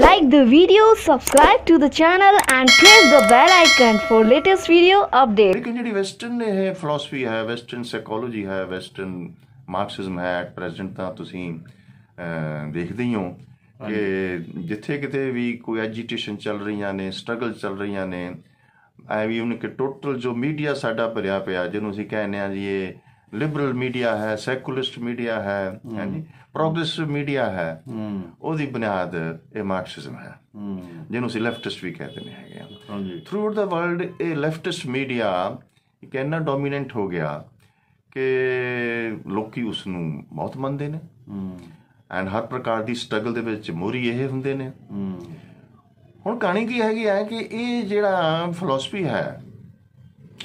Like the video, subscribe to the channel and press the bell icon for latest video update. ਲੇਕਿਨ ਜਿਹੜੀ western ਇਹ ਫਲਸਫੀ ਹੈ western psychology ਹੈ western Marxism ਹੈ ਪ੍ਰੈਜ਼ੈਂਟ ਤਾਂ ਤੁਸੀਂ ਦੇਖਦੇ ਹੀ ਹੋ ਕਿ ਜਿੱਥੇ ਕਿਤੇ ਵੀ ਕੋਈ ਐਜੀਟੇਸ਼ਨ ਚੱਲ ਰਹੀਆਂ ਨੇ ਸਟਰਗਲ ਚੱਲ ਰਹੀਆਂ ਨੇ ਐਵੇਂ ਉਹਨੇ ਕਿ ਟੋਟਲ ਜੋ ਮੀਡੀਆ ਸਾਡਾ ਭਰਿਆ ਪਿਆ ਜਿਹਨੂੰ ਅਸੀਂ ਕਹਿੰਦੇ ਆ ਜੀ ਇਹ ਲਿਬਰਲ ਮੀਡੀਆ ਹੈ ਸੈਕੂਲਰਿਸਟ ਮੀਡੀਆ ਹੈ ਹਾਂਜੀ ਪ੍ਰੋਗਰੈਸਿਵ ਮੀਡੀਆ ਹੈ ਉਹਦੀ ਬੁਨਿਆਦ ਇਹ ਮਾਰਕਸਿਜ਼ਮ ਹੈ ਜਿਹਨੂੰ ਸੀ ਲੈਫਟਿਸਟ ਵੀ ਕਹਿੰਦੇ ਨੇ ਹੈਗੇ ਹਾਂਜੀ ਥਰੂ ਦਾ ਵਰਲਡ ਇਹ ਲੈਫਟਿਸਟ ਮੀਡੀਆ ਇੱਕ ਇੰਨਾ ਡੋਮੀਨੈਂਟ ਹੋ ਗਿਆ ਕਿ ਲੋਕੀ ਉਸ ਨੂੰ ਬਹੁਤ ਮੰਨਦੇ ਨੇ ਐਂਡ ਹਰ ਪ੍ਰਕਾਰ ਦੀ ਸਟਰਗਲ ਦੇ ਵਿੱਚ ਮੋਰੀ ਇਹ ਹੁੰਦੇ ਨੇ ਹੁਣ ਕਹਾਣੀ ਕੀ ਹੈਗੀ ਹੈ ਕਿ ਇਹ ਜਿਹੜਾ ਫਿਲਾਸਫੀ ਹੈ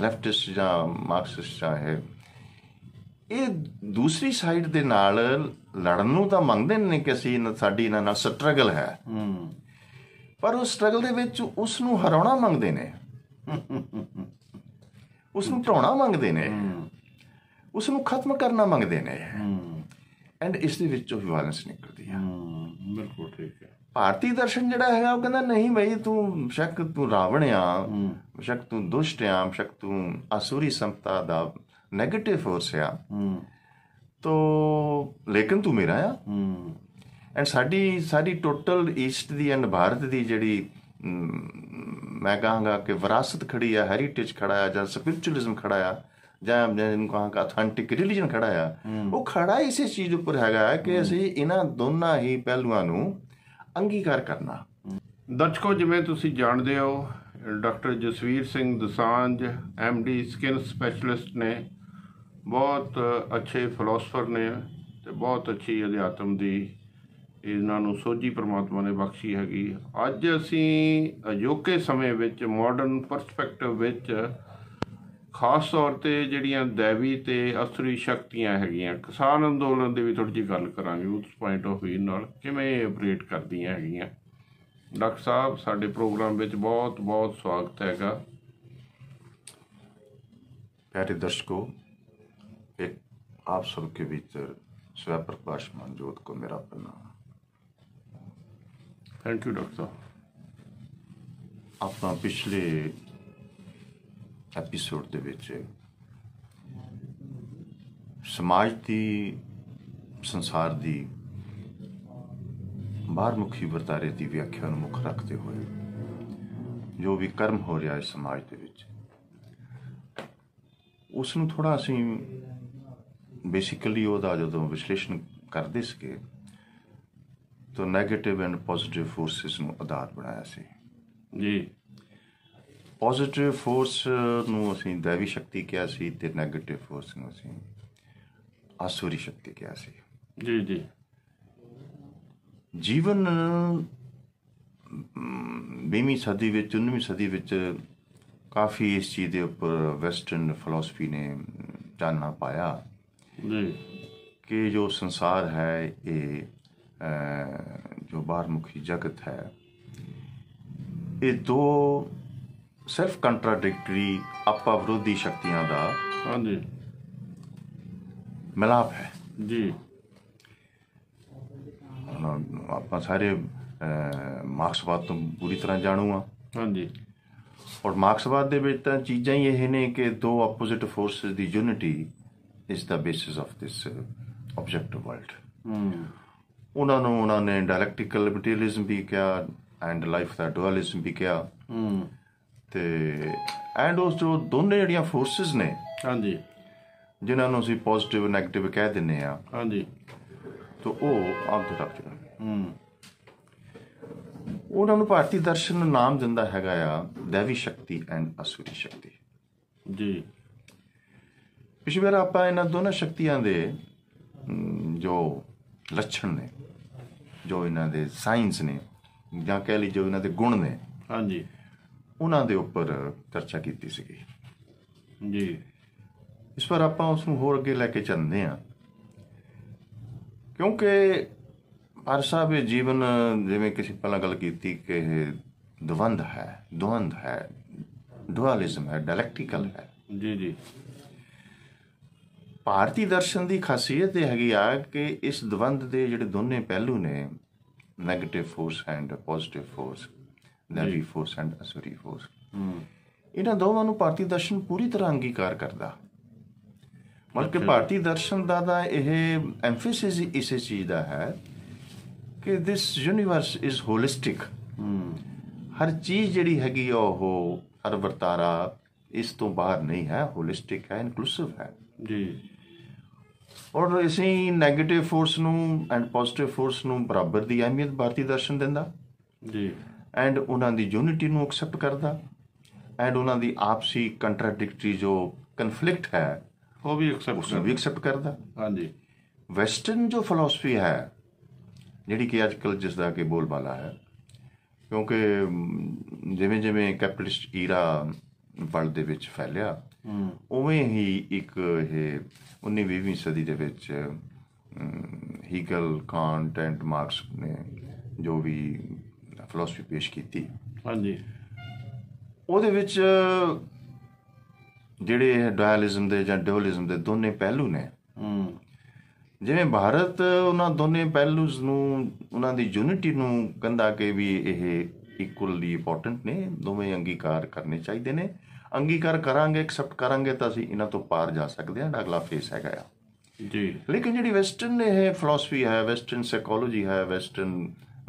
ਲੈਫਟਿਸਟ ਜਾਂ ਮਾਰਕਸਿਸਟ ਚਾਹੇ ਇਹ ਦੂਸਰੀ ਸਾਈਡ ਦੇ ਨਾਲ ਲੜਨ ਨੂੰ ਤਾਂ ਮੰਗਦੇ ਨੇ ਕਿ ਅਸੀਂ ਸਾਡੀ ਇਹਨਾਂ ਨਾਲ ਸਟਰਗਲ ਹੈ ਪਰ ਉਸ ਸਟਰਗਲ ਦੇ ਵਿੱਚ ਉਸ ਨੂੰ ਹਰਾਉਣਾ ਮੰਗਦੇ ਨੇ ਉਸ ਨੂੰ ਢਾਉਣਾ ਮੰਗਦੇ ਨੇ ਉਸ ਨੂੰ ਖਤਮ ਕਰਨਾ ਮੰਗਦੇ ਨੇ ਐਂਡ ਇਸ ਦੇ ਵਿੱਚੋਂ ਵਾਇਲੈਂਸ ਨਿਕਲਦੀ ਆ ਬਿਲਕੁਲ ਠੀਕ ਹੈ ਭਾਰਤੀ ਦਰਸ਼ਨ ਜਿਹੜਾ ਹੈਗਾ ਉਹ ਕਹਿੰਦਾ ਨਹੀਂ ਬਈ ਤੂੰ ਸ਼ੱਕ ਤੂੰ ਰਾਵਣ ਆ ਸ਼ੱਕ ਤੂੰ ਦੁਸ਼ਟ ਆ ਸ਼ੱਕ ਤੂੰ ਅਸੂਰੀ ਸੰਪਤਾ ਦਾ ਨੈਗੇਟਿਵ ਫੋਰਸ ਆ ਤੋ ਲੇਕਿਨ ਤੂੰ ਮੇਰਾ ਆ ਐਂਡ ਸਾਡੀ ਸਾਡੀ ਟੋਟਲ ਈਸਟ ਦੀ ਐਂਡ ਭਾਰਤ ਦੀ ਜਿਹੜੀ ਮੈਂ ਕਹਾਂਗਾ ਕਿ ਵਿਰਾਸਤ ਖੜੀ ਆ ਹੈਰੀਟੇਜ ਖੜਾ ਆ ਜਾਂ ਸਪਿਰਚੁਅਲਿਜ਼ਮ ਖੜਾ ਆ ਜਾਂ ਜਿਹਨੂੰ ਕਹਾਂਗਾ ਅਥੈਂਟਿਕ ਰਿਲੀਜੀਅਨ ਖੜਾ ਆ ਉਹ ਖੜਾ ਇਸੇ ਚੀਜ਼ ਉੱਪਰ ਹੈਗਾ ਕਿ ਅਸੀਂ ਇਹਨਾਂ ਦੋਨਾਂ ਹੀ ਪਹਿਲੂਆਂ ਨੂੰ ਅੰਗੀਕਾਰ ਕਰਨਾ ਦਰਸ਼ਕੋ ਜਿਵੇਂ ਤੁਸੀਂ ਜਾਣਦੇ ਹੋ doctor Jasvir Singh Dosanjh MD skin specialist ਨੇ ਬਹੁਤ ਅੱਛੇ ਫਿਲਾਸਫਰ ਨੇ ਤੇ ਬਹੁਤ ਅੱਛੀ ਅਧਿਆਤਮ ਦੀ ਇਹਨਾਂ ਨੂੰ ਸੋਝੀ ਪ੍ਰਮਾਤਮਾ ਨੇ ਬਖਸ਼ੀ ਹੈਗੀ ਅੱਜ ਅਸੀਂ ਅਜੋਕੇ ਸਮੇਂ ਵਿੱਚ ਮਾਡਰਨ ਪਰਸਪੈਕਟਿਵ ਵਿੱਚ ਖਾਸ ਤੌਰ ਤੇ ਜਿਹੜੀਆਂ ਦੇਵੀ ਤੇ ਅਸਤਰੀ ਸ਼ਕਤੀਆਂ ਹੈਗੀਆਂ ਕਿਸਾਨ ਅੰਦੋਲਨ ਦੀ ਵੀ ਥੋੜੀ ਜਿਹੀ ਗੱਲ ਕਰਾਂਗੇ ਉਸ ਪੁਆਇੰਟ ਆਫ ਵੀ ਨਾਲ ਕਿਵੇਂ ਆਪਰੇਟ ਕਰਦੀਆਂ ਹੈਗੀਆਂ ਡਾਕਟਰ ਸਾਹਿਬ ਸਾਡੇ ਪ੍ਰੋਗਰਾਮ ਵਿੱਚ ਬਹੁਤ ਬਹੁਤ ਸਵਾਗਤ ਹੈਗਾ ਪਿਆਰੇ ਦਰਸ਼ਕੋ ਆਪ ਸਭ ਕੇ भीतर स्वयं प्रकाशमान ਮਨਜੋਤ ਕੋ ਮੇਰਾ ਪ੍ਰਣਾਮ ਥੈਂਕ ਯੂ ਡਾਕਟਰ ਆਪਾਂ ਪਿਛਲੇ ਐਪੀਸੋਡ ਦੇ ਵਿੱਚ ਸਮਾਜ ਦੀ ਸੰਸਾਰ ਦੀ ਬਾਹਰਮੁਖੀ ਵਰਤਾਰੇ ਦੀ ਵਿਆਖਿਆ ਨੂੰ ਮੁੱਖ ਰੱਖਦੇ ਹੋਏ ਜੋ ਵੀ ਕਰਮ ਹੋ ਰਿਹਾ ਹੈ ਸਮਾਜ ਦੇ ਵਿੱਚ ਉਸ ਨੂੰ ਥੋੜਾ ਅਸੀਂ ਬੇਸਿਕਲੀ ਉਹਦਾ ਜਦੋਂ ਵਿਸ਼ਲੇਸ਼ਣ ਕਰਦੇ ਸੀਗੇ ਤਾਂ 네ਗੇਟਿਵ ਐਂਡ ਪੋਜ਼ਿਟਿਵ ਫੋਰਸਸ ਨੂੰ ਆਧਾਰ ਬਣਾਇਆ ਸੀ ਜੀ ਪੋਜ਼ਿਟਿਵ ਫੋਰਸ ਨੂੰ ਅਸੀਂ ਦੇਵੀ ਸ਼ਕਤੀ ਕਿਹਾ ਸੀ ਤੇ 네ਗੇਟਿਵ ਫੋਰਸ ਨੂੰ ਅਸੀਂ ਅਸੂਰੀ ਸ਼ਕਤੀ ਕਿਹਾ ਸੀ ਜੀ ਜੀ ਜੀਵਨ 20ਵੀਂ ਸਦੀ ਵਿੱਚ 19ਵੀਂ ਸਦੀ ਵਿੱਚ ਕਾਫੀ ਇਸ ਚੀਜ਼ ਦੇ ਉੱਪਰ ਵੈਸਟਰਨ ਫਿਲਾਸਫੀ ਨੇ ਚਾਨਣਾ ਪਾਇਆ ਜੀ ਜੋ ਸੰਸਾਰ ਹੈ ਇਹ ਜੋ जो बाहरमुखी जगत ਹੈ ਇਹ ਦੋ ਸੈਲਫ ਕੰਟਰਡਿਕਟਰੀ ਆਪਾ ਵਿਰੋਧੀ ਸ਼ਕਤੀਆਂ ਦਾ ਹਾਂਜੀ ਮਿਲਾਪ ਹੈ ਜੀ ਆਪਾਂ ਸਾਰੇ ਮਾਰਕਸਵਾਦ ਤੋਂ ਪੂਰੀ ਤਰ੍ਹਾਂ ਜਾਣੂ ਆ ਹਾਂਜੀ ਔਰ ਮਾਰਕਸਵਾਦ ਦੇ ਵਿੱਚ ਤਾਂ ਚੀਜ਼ਾਂ ਹੀ ਇਹ ਨੇ ਕਿ ਦੋ ਆਪੋਜ਼ਿਟ ਫੋਰਸਸ ਦੀ ਯੂਨਿਟੀ ਇਸ ਦਾ basis of this uh, objective world ਉਹਨਾਂ ਨੂੰ ਉਹਨਾਂ ਨੇ ਡਾਇਲੈਕਟਿਕਲ ਮਟੀਰੀਅਲਿਜ਼ਮ ਵੀ ਕਿਹਾ ਐਂਡ ਲਾਈਫ ਦਾ ਡੁਅਲਿਜ਼ਮ ਵੀ ਕਿਹਾ ਤੇ ਐਂਡ ਉਸ ਜੋ ਦੋਨੇ ਜਿਹੜੀਆਂ ਫੋਰਸਸ ਨੇ ਹਾਂਜੀ ਜਿਨ੍ਹਾਂ ਨੂੰ ਅਸੀਂ ਪੋਜ਼ਿਟਿਵ ਨੈਗੇਟਿਵ ਕਹਿ ਦਿੰਨੇ ਆ ਹਾਂਜੀ ਤੋਂ ਉਹ ਆਪ ਦੇ ਤੱਕ ਚੁਣਾ ਹੂੰ ਉਹਨਾਂ ਨੂੰ ਭਾਰਤੀ ਦਰਸ਼ਨ ਨਾਮ ਦਿੰਦਾ ਹੈਗਾ ਆ ਦੇਵੀ ਸ਼ਕਤੀ ਐਂਡ ਅਸੂਰੀ ਸ਼ਕਤੀ ਜੀ ਪਿਛਲੀ ਆਪਾਂ ਇਹਨਾਂ ਦੋਨਾਂ ਸ਼ਕਤੀਆਂ ਦੇ ਜੋ ਲੱਛਣ ਨੇ ਜੋ ਇਹਨਾਂ ਦੇ ਸਾਇੰਸ ਨੇ ਜਾਂ ਕਹਿ ਲਈ ਜੋ ਇਹਨਾਂ ਦੇ ਗੁਣ ਨੇ ਹਾਂਜੀ ਉਹਨਾਂ ਦੇ ਉੱਪਰ ਚਰਚਾ ਕੀਤੀ ਸੀਗੀ ਜੀ ਇਸ ਪਰ ਆਪਾਂ ਉਸ ਨੂੰ ਹੋਰ ਅੱਗੇ ਲੈ ਕੇ ਚੱਲਦੇ ਹਾਂ ਕਿਉਂਕਿ ਹਰ ਸਾਹਿਬ ਇਹ ਜੀਵਨ ਜਿਵੇਂ ਕਿਸੇ ਪਹਿਲਾਂ ਗੱਲ ਕੀਤੀ ਕਿ ਇਹ ਦਵੰਦ ਹੈ ਦਵੰਦ ਹੈ ਡੁਆਲਿਜ਼ਮ ਹੈ ਡਾਇਲੈਕਟੀਕਲ ਹੈ ਜੀ ਜੀ ਭਾਰਤੀ ਦਰਸ਼ਨ ਦੀ ਖਾਸੀਅਤ ਇਹ ਹੈਗੀ ਆ ਕਿ ਇਸ ਦਵੰਦ ਦੇ ਜਿਹੜੇ ਦੋਨੇ ਪਹਿਲੂ ਨੇ negative force and positive force negative force and ਅਸੂਰੀ ਫੋਰਸ ਇਹਨਾਂ ਦੋਵਾਂ ਨੂੰ ਭਾਰਤੀ ਦਰਸ਼ਨ ਪੂਰੀ ਤਰ੍ਹਾਂ ਅੰਗੀਕਾਰ ਕਰਦਾ ਮਤਲਬ ਕਿ ਭਾਰਤੀ ਦਰਸ਼ਨ ਦਾ ਦਾ ਇਹ ਐਮਫੇਸਿਸ ਇਸੇ ਚੀਜ਼ ਦਾ ਹੈ ਕਿ ਥਿਸ ਯੂਨੀਵਰਸ ਇਜ਼ ਹੋਲਿਸਟਿਕ ਹਰ ਚੀਜ਼ ਜਿਹੜੀ ਹੈਗੀ ਉਹ ਹਰ ਵਰਤਾਰਾ ਇਸ ਤੋਂ ਬਾਹਰ ਨਹੀਂ ਹੈ ਹੋਲਿਸਟਿਕ ਹੈ ਇਨਕਲੂਸਿਵ ਹੈ ਜੀ ਔਰ ਇਸੇ 네ਗੇਟਿਵ ਫੋਰਸ ਨੂੰ ਐਂਡ ਪੋਜ਼ਿਟਿਵ ਫੋਰਸ ਨੂੰ ਬਰਾਬਰ ਦੀ ਅਹਿਮੀਅਤ ਭਾਰਤੀ ਦਰਸ਼ਨ ਦਿੰਦਾ ਜੀ ਐਂਡ ਉਹਨਾਂ ਦੀ ਯੂਨਿਟੀ ਨੂੰ ਐਕਸੈਪਟ ਕਰਦਾ ਐਂਡ ਉਹਨਾਂ ਦੀ ਆਪਸੀ ਕੰਟਰਡਿਕਟਰੀ ਜੋ ਕਨਫਲਿਕਟ ਹੈ ਉਹ ਵੀ ਐਕਸੈਪਟ ਉਸ ਵੀ ਐਕਸੈਪਟ ਕਰਦਾ ਹਾਂਜੀ ਵੈਸਟਰਨ ਜੋ ਫਿਲਾਸਫੀ ਹੈ ਜਿਹੜੀ ਕਿ ਅੱਜ ਕੱਲ ਜਿਸ ਦਾ ਕਿ ਬੋਲਬਾਲਾ ਹੈ ਕਿਉਂਕਿ ਜਿਵੇਂ ਜਿਵੇਂ ਕੈਪੀਟਲਿਸਟ ਈਰਾ ਵਰਲਡ ਦੇ ਵਿੱਚ ਫੈਲਿਆ ਉਵੇਂ ਹੀ ਇੱਕ ਇਹ 19ਵੀਂ ਸਦੀ ਦੇ ਵਿੱਚ ਹੀਗਲ ਕਾਂਟ ਐਂਡ ਮਾਰਕਸ ਨੇ ਜੋ ਵੀ ਫਲਸਫੀ ਪੇਸ਼ ਕੀਤੀ ਹਾਂਜੀ ਉਹਦੇ ਵਿੱਚ ਜਿਹੜੇ ਡਾਇਲਿਜ਼ਮ ਦੇ ਜਾਂ ਡਿਓਲਿਜ਼ਮ ਦੇ ਦੋਨੇ ਪਹਿਲੂ ਨੇ ਜਿਵੇਂ ਭਾਰਤ ਉਹਨਾਂ ਦੋਨੇ ਪਹਿਲੂਜ਼ ਨੂੰ ਉਹਨਾਂ ਦੀ ਯੂਨਿਟੀ ਨੂੰ ਕੰਦਾ ਕੇ ਵੀ ਇਹ ਇਕੁਅਲੀ ਇੰਪੋਰਟੈਂਟ ਨੇ ਦੋਵੇਂ ਅੰਗੀਕਾਰ ਕਰਨੇ ਚਾਹੀਦੇ ਨੇ ਅੰਗੀਕਾਰ ਕਰਾਂਗੇ ਐਕਸੈਪਟ ਕਰਾਂਗੇ ਤਾਂ ਅਸੀਂ ਇਹਨਾਂ ਤੋਂ ਪਾਰ ਜਾ ਸਕਦੇ ਹਾਂ ਅਗਲਾ ਫੇਸ ਹੈਗਾ ਆ ਜੀ ਲੇਕਿਨ ਜਿਹੜੀ ਵੈਸਟਰਨ ਇਹ ਫਿਲਾਸਫੀ ਹੈ ਵੈਸਟਰਨ ਸਾਈਕੋਲੋਜੀ ਹੈ ਵੈਸਟਰਨ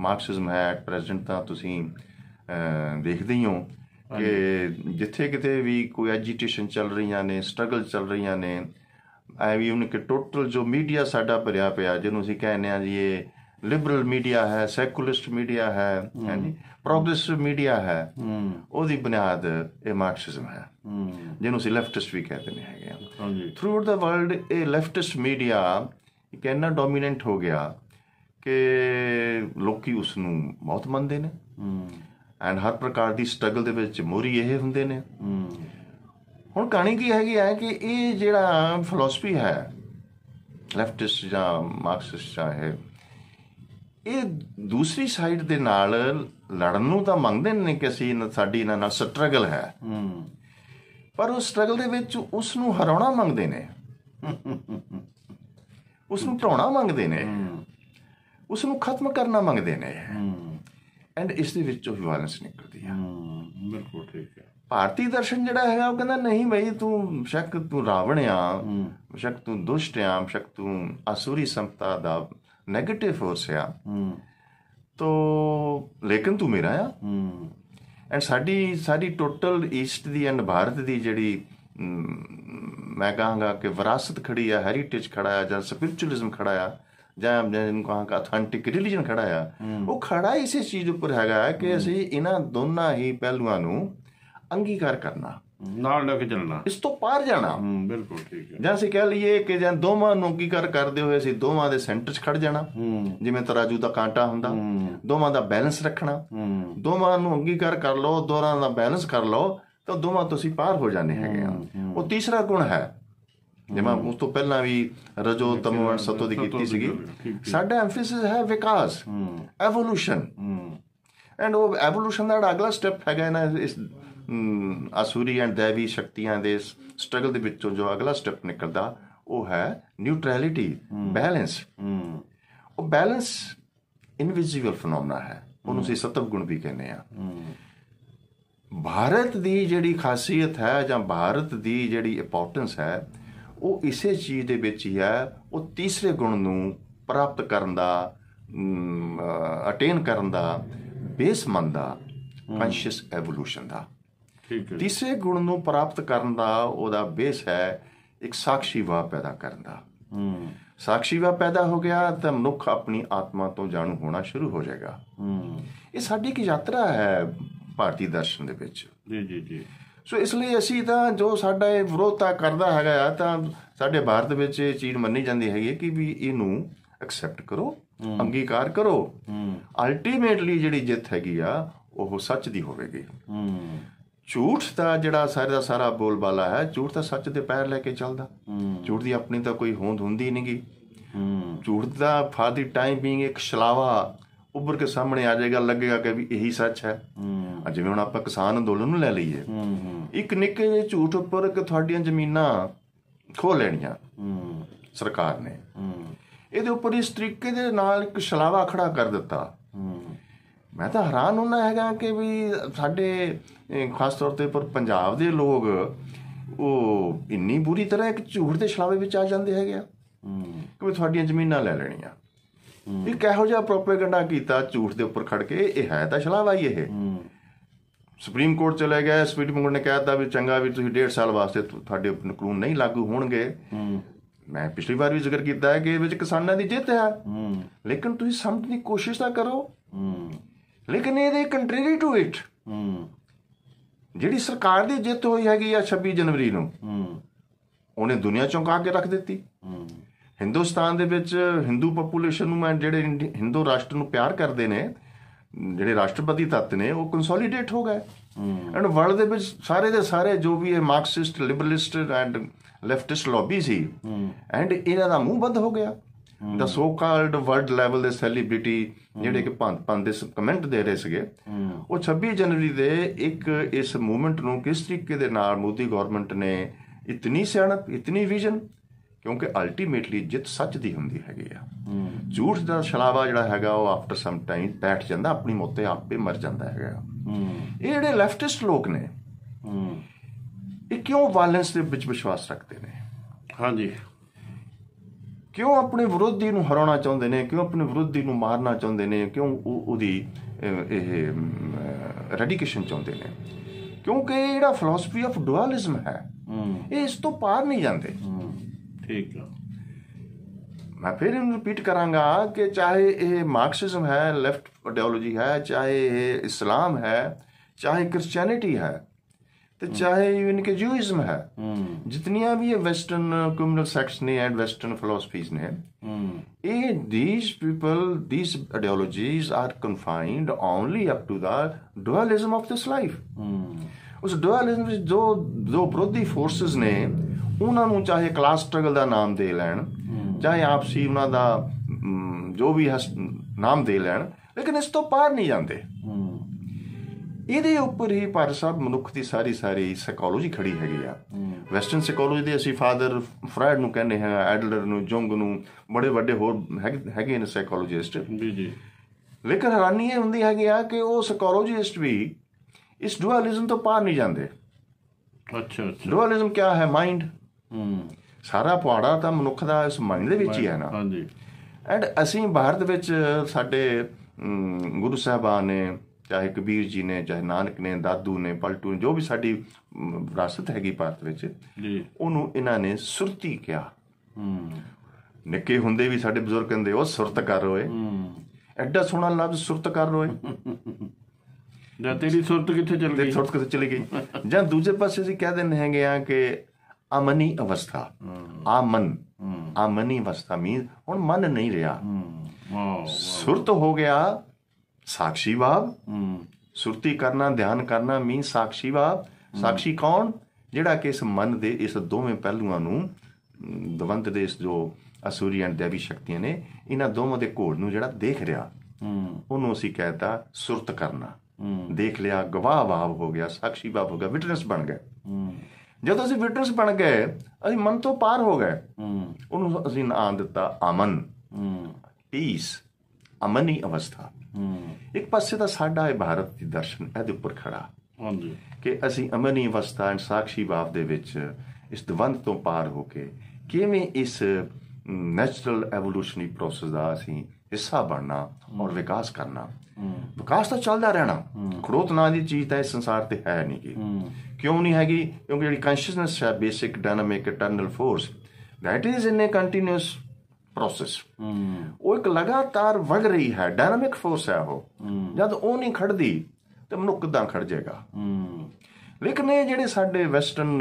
ਮਾਰਕਸਿਜ਼ਮ ਹੈ ਐਟ ਪ੍ਰੈਜ਼ੈਂਟ ਤਾਂ ਤੁਸੀਂ ਦੇਖਦੇ ਹੀ ਹੋ ਕਿ ਜਿੱਥੇ ਕਿਤੇ ਵੀ ਕੋਈ ਐਜੀਟੇਸ਼ਨ ਚੱਲ ਰਹੀਆਂ ਨੇ ਸਟਰਗਲ ਚੱਲ ਰਹੀਆਂ ਨੇ ਆਈ ਵੀ ਉਹਨਾਂ ਕਿ ਟੋਟਲ ਜੋ ਮੀਡੀਆ ਸਾਡਾ ਭਰਿਆ ਪਿਆ ਜਿਹਨੂੰ ਅਸੀਂ ਕਹਿੰਦੇ ਆ ਜੀ ਇਹ ਲਿਬਰਲ ਮੀਡੀਆ ਹੈ ਸੈਕੂਲਰਿਸਟ ਮੀਡੀਆ ਹੈ ਹਾਂਜੀ ਪ੍ਰੋਗਰੈਸਿਵ ਮੀਡੀਆ ਹੈ ਉਹਦੀ ਬੁਨਿਆਦ ਇਹ ਮਾਰਕਸਿਜ਼ਮ ਹੈ ਜਿਹਨੂੰ ਅਸੀਂ ਲੈਫਟਿਸਟ ਵੀ ਕਹਿੰਦੇ ਨੇ ਹੈਗੇ ਹਾਂਜੀ ਥਰੂ ਆਊਟ ਦਾ ਵਰਲਡ ਇਹ ਲੈਫਟਿਸਟ ਮੀਡੀਆ ਇੱਕ ਇੰਨਾ ਡੋਮੀਨੈਂਟ ਹੋ ਗਿਆ ਕਿ ਲੋਕੀ ਉਸ ਨੂੰ ਬਹੁਤ ਮੰਨਦੇ ਨੇ ਐਂਡ ਹਰ ਪ੍ਰਕਾਰ ਦੀ ਸਟਰਗਲ ਦੇ ਵਿੱਚ ਮੋਰੀ ਇਹ ਹੁੰਦੇ ਨੇ ਹੁਣ ਕਹਾਣੀ ਕੀ ਹੈਗੀ ਹੈ ਕਿ ਇਹ ਜਿਹੜਾ ਫਿਲਾਸਫੀ ਹੈ ਲੈਫਟਿਸਟ ਜਾਂ ਮਾਰਕਸਿਸਟ ਚਾਹੇ ਇਹ ਦੂਸਰੀ ਸਾਈਡ ਦੇ ਨਾਲ ਲੜਨ ਨੂੰ ਤਾਂ ਮੰਗਦੇ ਨੇ ਕਿ ਅਸੀਂ ਸਾਡੀ ਇਹਨਾਂ ਨਾਲ ਸਟਰਗਲ ਹੈ ਪਰ ਉਸ ਸਟਰਗਲ ਦੇ ਵਿੱਚ ਉਸ ਨੂੰ ਹਰਾਉਣਾ ਮੰਗਦੇ ਨੇ ਉਸ ਨੂੰ ਢਾਉਣਾ ਮੰਗਦੇ ਨੇ ਉਸ ਨੂੰ ਖਤਮ ਕਰਨਾ ਮੰਗਦੇ ਨੇ ਐਂਡ ਇਸ ਦੇ ਵਿੱਚੋਂ ਹੀ ਵਾਇਲੈਂਸ ਨਿਕਲਦੀ ਆ ਬਿਲਕੁਲ ਠੀਕ ਹੈ ਭਾਰਤੀ ਦਰਸ਼ਨ ਜਿਹੜਾ ਹੈਗਾ ਉਹ ਕਹਿੰਦਾ ਨਹੀਂ ਬਈ ਤੂੰ ਸ਼ੱਕ ਤੂੰ ਰਾਵਣ ਆ ਸ਼ੱਕ ਤੂੰ ਦੁਸ਼ਟ ਆ ਸ਼ੱਕ ਤੂੰ ਅਸੂਰੀ ਸੰਪਤਾ ਦਾ ਨੈਗੇਟਿਵ ਫੋਰਸ ਆ ਹੂੰ ਤੋ ਲੇਕਿਨ ਤੂੰ ਮੇਰਾ ਆ ਹੂੰ ਐਂਡ ਸਾਡੀ ਸਾਡੀ ਟੋਟਲ ਈਸਟ ਦੀ ਐਂਡ ਭਾਰਤ ਦੀ ਜਿਹੜੀ ਮੈਂ ਕਹਾਂਗਾ ਕਿ ਵਿਰਾਸਤ ਖੜੀ ਆ ਹੈਰੀਟੇਜ ਖੜਾ ਆ ਜਾਂ ਸਪਿਰਚੁਅਲਿਜ਼ਮ ਖੜਾ ਆ ਜਾਂ ਕਹਾਂ ਕਾ ਅਥੈਂਟਿਕ ਰਿਲੀਜੀਅਨ ਖੜਾ ਆ ਉਹ ਖੜਾ ਇਸੇ ਚੀਜ਼ ਉੱਪਰ ਹੈਗਾ ਕਿ ਅਸੀਂ ਇਹਨਾਂ ਦੋਨਾਂ ਹੀ ਪਹਿਲੂਆਂ ਨੂੰ ਅੰਗੀਕਾਰ ਕਰਨਾ ਨਾਲ ਲੈ ਕੇ ਚੱਲਣਾ ਇਸ ਤੋਂ ਪਾਰ ਜਾਣਾ ਹੂੰ ਬਿਲਕੁਲ ਠੀਕ ਹੈ ਜਾਂ ਅਸੀਂ ਕਹਿ ਲਈਏ ਕਿ ਜਾਂ ਦੋਵਾਂ ਨੂੰ ਕੀ ਕਰ ਕਰਦੇ ਹੋਏ ਅਸੀਂ ਦੋਵਾਂ ਦੇ ਸੈਂਟਰ 'ਚ ਖੜ ਜਾਣਾ ਜਿਵੇਂ ਤਰਾਜੂ ਦਾ ਕਾਂਟਾ ਹੁੰਦਾ ਦੋਵਾਂ ਦਾ ਬੈਲੈਂਸ ਰੱਖਣਾ ਦੋਵਾਂ ਨੂੰ ਅੰਗੀਕਾਰ ਕਰ ਲਓ ਦੋਵਾਂ ਦਾ ਬੈਲੈਂਸ ਕਰ ਲਓ ਤਾਂ ਦੋਵਾਂ ਤੁਸੀਂ ਪਾਰ ਹੋ ਜਾਣੇ ਹੈਗੇ ਆ ਉਹ ਤੀਸਰਾ ਗੁਣ ਹੈ ਜਿਵੇਂ ਉਸ ਤੋਂ ਪਹਿਲਾਂ ਵੀ ਰਜੋ ਤਮੋ ਸਤੋ ਦੀ ਕੀਤੀ ਸੀਗੀ ਸਾਡਾ ਐਮਫਸਿਸ ਹੈ ਵਿਕਾਸ ਐਵੋਲੂਸ਼ਨ ਐਂਡ ਉਹ ਐਵੋਲੂਸ਼ਨ ਦਾ ਅਗਲਾ ਸਟੈਪ ਹੈਗਾ ਨਾ ਇਸ ਅਸੂਰੀ ਐਂਡ ਦੇਵੀ ਸ਼ਕਤੀਆਂ ਦੇ ਸਟਰਗਲ ਦੇ ਵਿੱਚੋਂ ਜੋ ਅਗਲਾ ਸਟੈਪ ਨਿਕਲਦਾ ਉਹ ਹੈ ਨਿਊਟਰੈਲਿਟੀ ਬੈਲੈਂਸ ਉਹ ਬੈਲੈਂਸ ਇਨਵਿਜ਼ੀਬਲ ਫੀਨੋਮਨਾ ਹੈ ਉਹਨੂੰ ਅਸੀਂ ਸਤਵ ਗੁਣ ਵੀ ਕਹਿੰਦੇ ਆ ਭਾਰਤ ਦੀ ਜਿਹੜੀ ਖਾਸੀਅਤ ਹੈ ਜਾਂ ਭਾਰਤ ਦੀ ਜਿਹੜੀ ਇੰਪੋਰਟੈਂਸ ਹੈ ਉਹ ਇਸੇ ਚੀਜ਼ ਦੇ ਵਿੱਚ ਹੀ ਹੈ ਉਹ ਤੀਸਰੇ ਗੁਣ ਨੂੰ ਪ੍ਰਾਪਤ ਕਰਨ ਦਾ ਅਟੇਨ ਕਰਨ ਦਾ ਬੇਸ ਮੰਦਾ ਕੰਸ਼ੀਅਸ ਇਵੋਲੂਸ਼ਨ ਦਾ ਠੀਕ ਹੈ ਤੀਸਰੇ ਗੁਣ ਨੂੰ ਪ੍ਰਾਪਤ ਕਰਨ ਦਾ ਉਹਦਾ ਬੇਸ ਹੈ ਇੱਕ ਸਾਖੀ ਵਾ ਪੈਦਾ ਕਰਨ ਦਾ ਹੂੰ ਸਾਖੀ ਵਾ ਪੈਦਾ ਹੋ ਗਿਆ ਤਾਂ ਮਨੁੱਖ ਆਪਣੀ ਆਤਮਾ ਤੋਂ ਜਾਣੂ ਹੋਣਾ ਸ਼ੁਰੂ ਹੋ ਜਾਏਗਾ ਹੂੰ ਇਹ ਸਾਡੀ ਇੱਕ ਯਾਤਰਾ ਹੈ ਭਾਰਤੀ ਦਰਸ਼ਨ ਦੇ ਵਿੱਚ ਜੀ ਜੀ ਜੀ ਸੋ ਇਸ ਲਈ ਅਸੀਂ ਤਾਂ ਜੋ ਸਾਡਾ ਇਹ ਵਿਰੋਧਤਾ ਕਰਦਾ ਹੈਗਾ ਆ ਤਾਂ ਸਾਡੇ ਭਾਰਤ ਵਿੱਚ ਇਹ ਚੀਜ਼ ਮੰਨੀ ਜਾਂਦੀ ਹੈਗੀ ਕਿ ਵੀ ਇਹਨੂੰ ਐਕਸੈਪਟ ਕਰੋ ਅੰਗੀਕਾਰ ਕਰੋ ਅਲਟੀਮੇਟਲੀ ਜਿਹੜੀ ਜਿੱਤ ਹੈਗੀ ਆ ਉਹ ਸੱਚ ਦੀ ਹੋਵੇਗੀ ਝੂਠ ਦਾ ਜਿਹੜਾ ਸਾਰੇ ਦਾ ਸਾਰਾ ਬੋਲਬਾਲਾ ਹੈ ਝੂਠ ਤਾਂ ਸੱਚ ਦੇ ਪੈਰ ਲੈ ਕੇ ਚੱਲਦਾ ਝੂਠ ਦੀ ਆਪਣੀ ਤਾਂ ਕੋਈ ਹੋਂਦ ਹੁੰਦੀ ਨਹੀਂਗੀ ਝੂਠ ਦਾ ਫਾਦੀ ਟਾਈਮ ਬੀਂਗ ਇੱਕ ਛਲਾਵਾ ਉੱਭਰ ਕੇ ਸਾਹਮਣੇ ਆ ਜਾਏਗਾ ਲੱਗੇਗਾ ਕਿ ਵੀ ਇਹੀ ਸੱਚ ਹੈ ਜਿਵੇਂ ਹੁਣ ਆਪਾਂ ਕਿਸਾਨ ਅੰਦੋਲਨ ਨੂੰ ਲੈ ਲਈਏ ਇੱਕ ਨਿੱਕੇ ਜਿਹੇ ਝੂਠ ਉੱਪਰ ਕਿ ਤੁਹਾਡੀਆਂ ਜ਼ਮੀਨਾਂ ਖੋ ਲੈਣੀਆਂ ਸਰਕਾਰ ਨੇ ਇਹਦੇ ਉੱਪਰ ਇਸ ਤਰੀਕੇ ਦੇ ਨਾਲ ਇੱਕ ਛਲਾਵਾ ਖੜਾ ਕਰ ਦਿੱਤਾ ਮੈਂ ਤਾਂ ਹੈਰਾਨ ਹੁੰਨਾ ਹੈਗਾ ਕਿ ਵੀ ਸਾਡੇ ਖਾਸ ਤੌਰ ਤੇ ਪਰ ਪੰਜਾਬ ਦੇ ਲੋਕ ਉਹ ਇੰਨੀ ਬੁਰੀ ਤਰ੍ਹਾਂ ਇੱਕ ਝੂਠ ਦੇ ਛਲਾਵੇ ਵਿੱਚ ਆ ਜਾਂਦੇ ਹੈਗੇ ਆ ਕਿ ਵੀ ਤੁਹਾਡੀਆਂ ਜ਼ਮੀਨਾਂ ਲੈ ਲੈਣੀਆਂ ਇਹ ਕਿਹੋ ਜਿਹਾ ਪ੍ਰੋਪਾਗੈਂਡਾ ਕੀਤਾ ਝੂਠ ਦੇ ਉੱਪਰ ਖੜ ਕੇ ਇਹ ਹੈ ਤਾਂ ਛਲਾਵਾ ਹੀ ਇਹ ਸੁਪਰੀਮ ਕੋਰਟ ਚਲੇ ਗਿਆ ਸੁਪਰੀਮ ਕੋਰਟ ਨੇ ਕਹਿਤਾ ਵੀ ਚੰਗਾ ਵੀ ਤੁਸੀਂ 1.5 ਸਾਲ ਵਾਸਤੇ ਤੁਹਾਡੇ ਉੱਪਰ ਕਾਨੂੰਨ ਨਹੀਂ ਲਾਗੂ ਹੋਣਗੇ ਮੈਂ ਪਿਛਲੀ ਵਾਰ ਵੀ ਜ਼ਿਕਰ ਕੀਤਾ ਹੈ ਕਿ ਇਹ ਵਿੱਚ ਕਿਸਾਨਾਂ ਦੀ ਜਿੱਤ ਹੈ ਲੇਕਿਨ ਤੁਸੀਂ ਸਮਝਣ ਦੀ ਕੋਸ਼ਿਸ਼ ਤਾਂ ਕਰੋ ਲੇਕਿਨ ਇਹਦੇ ਕੰਟਰੀਰੀ ਟੂ ਇਟ ਹੂੰ ਜਿਹੜੀ ਸਰਕਾਰ ਦੀ ਜਿੱਤ ਹੋਈ ਹੈਗੀ ਆ 26 ਜਨਵਰੀ ਨੂੰ ਹੂੰ ਉਹਨੇ ਦੁਨੀਆ ਚੌਂਕਾ ਕੇ ਰੱਖ ਦਿੱਤੀ ਹੂੰ ਹਿੰਦੁਸਤਾਨ ਦੇ ਵਿੱਚ Hindu population ਨੂੰ ਮੈਂ ਜਿਹੜੇ Hindu ਰਾਸ਼ਟਰ ਨੂੰ ਪਿਆਰ ਕਰਦੇ ਨੇ ਜਿਹੜੇ ਰਾਸ਼ਟਰਪਤੀ ਤੱਤ ਨੇ ਉਹ ਕੰਸੋਲੀਡੇਟ ਹੋ ਗਏ ਐਂਡ ਵਰਲਡ ਦੇ ਵਿੱਚ ਸਾਰੇ ਦੇ ਸਾਰੇ ਜੋ ਵੀ ਇਹ Marxist liberalist and leftist lobby ਸੀ ਐਂਡ ਇਹਨਾਂ ਦਾ ਮੂੰਹ ਬੰਦ ਹੋ ਗਿਆ ਦਾ ਸੋ ਕਾਲਡ ਵਰਲਡ ਲੈਵਲ ਦੇ ਸੈਲੀਬ੍ਰਿਟੀ ਜਿਹੜੇ ਕਿ ਭੰਤ ਭੰਤ ਦੇ ਕਮੈਂਟ ਦੇ ਰਹੇ ਸੀਗੇ ਉਹ 26 ਜਨਵਰੀ ਦੇ ਇੱਕ ਇਸ ਮੂਵਮੈਂਟ ਨੂੰ ਕਿਸ ਤਰੀਕੇ ਦੇ ਨਾਲ ਮੋਦੀ ਗਵਰਨਮੈਂਟ ਨੇ ਇਤਨੀ ਸਿਆਣਪ ਇਤਨੀ ਵਿਜ਼ਨ ਕਿਉਂਕਿ ਅਲਟੀਮੇਟਲੀ ਜਿੱਤ ਸੱਚ ਦੀ ਹੁੰਦੀ ਹੈਗੀ ਆ ਝੂਠ ਦਾ ਸ਼ਲਾਵਾ ਜਿਹੜਾ ਹੈਗਾ ਉਹ ਆਫਟਰ ਸਮ ਟਾਈਮ ਬੈਠ ਜਾਂਦਾ ਆਪਣੀ ਮੋਤੇ ਆਪੇ ਮਰ ਜਾਂਦਾ ਹੈਗਾ ਇਹ ਜਿਹੜੇ ਲੈਫਟਿਸਟ ਲੋਕ ਨੇ ਇਹ ਕਿਉਂ ਵਾਇਲੈਂਸ ਦੇ ਵਿੱਚ ਵਿਸ਼ਵਾਸ ਰੱਖਦੇ ਨੇ ਹਾਂਜੀ ਕਿਉਂ ਆਪਣੇ ਵਿਰੋਧੀ ਨੂੰ ਹਰਾਉਣਾ ਚਾਹੁੰਦੇ ਨੇ ਕਿਉਂ ਆਪਣੇ ਵਿਰੋਧੀ ਨੂੰ ਮਾਰਨਾ ਚਾਹੁੰਦੇ ਨੇ ਕਿਉਂ ਉਹਦੀ ਇਹ ਰੈਡੀਕੇਸ਼ਨ ਚਾਹੁੰਦੇ ਨੇ ਕਿਉਂਕਿ ਇਹ ਜਿਹੜਾ ਫਿਲਾਸਫੀ ਆਫ ਡੁਅਲਿਜ਼ਮ ਹੈ ਇਹ ਇਸ ਤੋਂ ਪਾਰ ਨਹੀਂ ਜਾਂਦੇ ਠੀਕ ਹੈ ਮੈਂ ਫਿਰ ਇਹਨੂੰ ਰਿਪੀਟ ਕਰਾਂਗਾ ਕਿ ਚਾਹੇ ਇਹ ਮਾਰਕਸਿਜ਼ਮ ਹੈ ਲੈਫਟ ਆਈਡੀਓਲੋਜੀ ਹੈ ਚਾਹੇ ਇਹ ਇਸਲਾਮ ਹੈ ਚਾਹੇ ਕ੍ਰਿਸਚੀਅਨਿਟੀ ਹੈ ਤੇ ਚਾਹੇ ਇਵਨ ਕਿ ਜੂਇਜ਼ਮ ਹੈ ਜਿਤਨੀਆਂ ਵੀ ਇਹ ਵੈਸਟਰਨ ਕਮਿਊਨਲ ਸੈਕਸ ਨੇ ਐਂਡ ਵੈਸਟਰਨ ਫਿਲਾਸਫੀਜ਼ ਨੇ ਇਹ these people these ideologies are confined only up to the dualism of this life ਉਸ ਡੁਅਲਿਜ਼ਮ ਵਿੱਚ ਜੋ ਦੋ ਵਿਰੋਧੀ ਫੋਰਸਸ ਨੇ ਉਹਨਾਂ ਨੂੰ ਚਾਹੇ ਕਲਾਸ ਸਟਰਗਲ ਦਾ ਨਾਮ ਦੇ ਲੈਣ ਚਾਹੇ ਆਪਸੀ ਉਹਨਾਂ ਦਾ ਜੋ ਵੀ ਨਾਮ ਦੇ ਲੈਣ ਲੇਕਿਨ ਇਸ ਤੋਂ ਪਾਰ ਨਹੀਂ ਜਾਂਦੇ ਇਹਦੇ ਉੱਪਰ ਹੀ ਪਰ ਸਾਹਿਬ ਮਨੁੱਖ ਦੀ ਸਾਰੀ ਸਾਰੀ ਸਾਈਕੋਲੋਜੀ ਖੜੀ ਹੈਗੀ ਆ ਵੈਸਟਰਨ ਸਾਈਕੋਲੋਜੀ ਦੇ ਅਸੀਂ ਫਾਦਰ ਫਰਾਇਡ ਨੂੰ ਕਹਿੰਦੇ ਹਾਂ ਐਡਲਰ ਨੂੰ ਜੰਗ ਨੂੰ ਬੜੇ ਵੱਡੇ ਹੋਰ ਹੈਗੇ ਨੇ ਸਾਈਕੋਲੋਜਿਸਟ ਜੀ ਜੀ ਲੇਕਿਨ ਹੈਰਾਨੀ ਇਹ ਹੁੰਦੀ ਹੈਗੀ ਆ ਕਿ ਉਹ ਸਾਈਕੋਲੋਜਿਸਟ ਵੀ ਇਸ ਡੁਅਲਿਜ਼ਮ ਤੋਂ ਪਾਰ ਨਹੀਂ ਜਾਂਦੇ ਅੱਛਾ ਅੱਛਾ ਡੁਅਲਿਜ਼ਮ ਕੀ ਹੈ ਮਾਈਂਡ ਹੂੰ ਸਾਰਾ ਪਹਾੜਾ ਤਾਂ ਮਨੁੱਖ ਦਾ ਇਸ ਮਾਈਂਡ ਦੇ ਵਿੱਚ ਹੀ ਹੈ ਨਾ ਹਾਂਜੀ ਐਂਡ ਅਸੀਂ ਭਾਰਤ ਵਿੱਚ ਸਾਡੇ ਗੁਰੂ ਸਾਹਿਬਾਨ ਨੇ ਚਾਹੇ ਕਬੀਰ ਜੀ ਨੇ ਚਾਹੇ ਨਾਨਕ ਨੇ ਦਾਦੂ ਨੇ ਪਲਟੂ ਨੇ ਜੋ ਵੀ ਸਾਡੀ ਵਿਰਾਸਤ ਹੈਗੀ ਭਾਰਤ ਵਿੱਚ ਜੀ ਉਹਨੂੰ ਇਹਨਾਂ ਨੇ ਸੁਰਤੀ ਕਿਹਾ ਹੂੰ ਨਿੱਕੇ ਹੁੰਦੇ ਵੀ ਸਾਡੇ ਬਜ਼ੁਰਗ ਕਹਿੰਦੇ ਉਹ ਸੁਰਤ ਕਰ ਹੂੰ ਐਡਾ ਸੋਹਣਾ ਲਫ਼ਜ਼ ਸੁਰਤ ਕਰ ਓਏ ਜਾਂ ਤੇਰੀ ਸੁਰਤ ਕਿੱਥੇ ਚਲ ਗਈ ਤੇਰੀ ਸੁਰਤ ਕਿੱਥੇ ਚਲੀ ਗਈ ਜਾਂ ਦੂਜੇ ਪਾਸੇ ਅਸੀਂ ਕਹਿ ਦਿੰਦੇ ਹੈਗੇ ਆ ਕਿ ਅਮਨੀ ਅਵਸਥਾ ਆਮਨ ਆਮਨੀ ਅਵਸਥਾ ਮੀਨ ਹੁਣ ਮਨ ਨਹੀਂ ਰਿਹਾ ਸੁਰਤ ਹੋ ਗਿਆ साक्षी भाव ਸੁਰਤੀ ਕਰਨਾ ਧਿਆਨ ਕਰਨਾ ਮੀਨ ਸਾਖੀ ਬਾਬ ਸਾਖੀ ਕੌਣ ਜਿਹੜਾ ਕਿ ਇਸ ਮਨ ਦੇ ਇਸ ਦੋਵੇਂ ਪਹਿਲੂਆਂ ਨੂੰ ਦਵੰਤ ਦੇ ਇਸ ਜੋ ਅਸੂਰੀ ਐਂਡ ਦੇਵੀ ਸ਼ਕਤੀਆਂ ਨੇ ਇਹਨਾਂ ਦੋਵਾਂ ਦੇ ਘੋੜ ਨੂੰ ਜਿਹੜਾ ਦੇਖ ਰਿਹਾ ਉਹਨੂੰ ਅਸੀਂ ਕਹਿੰਦਾ ਸੁਰਤ ਕਰਨਾ ਦੇਖ ਲਿਆ ਗਵਾਹ ਬਾਬ ਹੋ ਗਿਆ ਸਾਖੀ ਬਾਬ ਹੋ ਗਿਆ ਵਿਟਨੈਸ ਬਣ ਗਿਆ ਜਦੋਂ ਅਸੀਂ ਵਿਟਨੈਸ ਬਣ ਗਏ ਅਸੀਂ ਮਨ ਤੋਂ ਪਾਰ ਹੋ ਗਏ ਉਹਨੂੰ ਅਸੀਂ ਨਾਂ ਦਿੱਤਾ ਅਮਨ ਪੀਸ ਅਮਨੀ ਅਵਸਥਾ ਇੱਕ ਪਾਸੇ ਤਾਂ ਸਾਡਾ ਇਹ ਭਾਰਤ ਦੀ ਦਰਸ਼ਨ ਇਹਦੇ ਉੱਪਰ ਖੜਾ ਹਾਂਜੀ ਕਿ ਅਸੀਂ ਅਮਨੀ ਅਵਸਥਾ ਇਨ ਸਾਖੀ ਬਾਪ ਦੇ ਵਿੱਚ ਇਸ ਦਵੰਦ ਤੋਂ ਪਾਰ ਹੋ ਕੇ ਕਿਵੇਂ ਇਸ ਨੈਚਰਲ ਇਵੋਲੂਸ਼ਨਰੀ ਪ੍ਰੋਸੈਸ ਦਾ ਅਸੀਂ ਹਿੱਸਾ ਬਣਨਾ ਔਰ ਵਿਕਾਸ ਕਰਨਾ ਵਿਕਾਸ ਤਾਂ ਚੱਲਦਾ ਰਹਿਣਾ ਖੜੋਤ ਨਾ ਦੀ ਚੀਜ਼ ਤਾਂ ਇਸ ਸੰਸਾਰ ਤੇ ਹੈ ਨਹੀਂ ਕਿ ਕਿਉਂ ਨਹੀਂ ਹੈਗੀ ਕਿਉਂਕਿ ਜਿਹੜੀ ਕੌਨਸ਼ੀਅਸਨੈਸ ਹੈ basic dynamic eternal force that is in a continuous process ਉਹ ਇੱਕ ਲਗਾਤਾਰ ਵਗ ਰਹੀ ਹੈ ਡਾਇਨਾਮਿਕ ਫੋਰਸ ਹੈ ਉਹ ਜਦ ਉਹ ਨਹੀਂ ਖੜਦੀ ਤੇ ਮਨੁੱਖ ਕਿਦਾਂ ਖੜ ਜਾਏਗਾ ਲੇਕਿਨ ਇਹ ਜਿਹੜੇ ਸਾਡੇ ਵੈਸਟਰਨ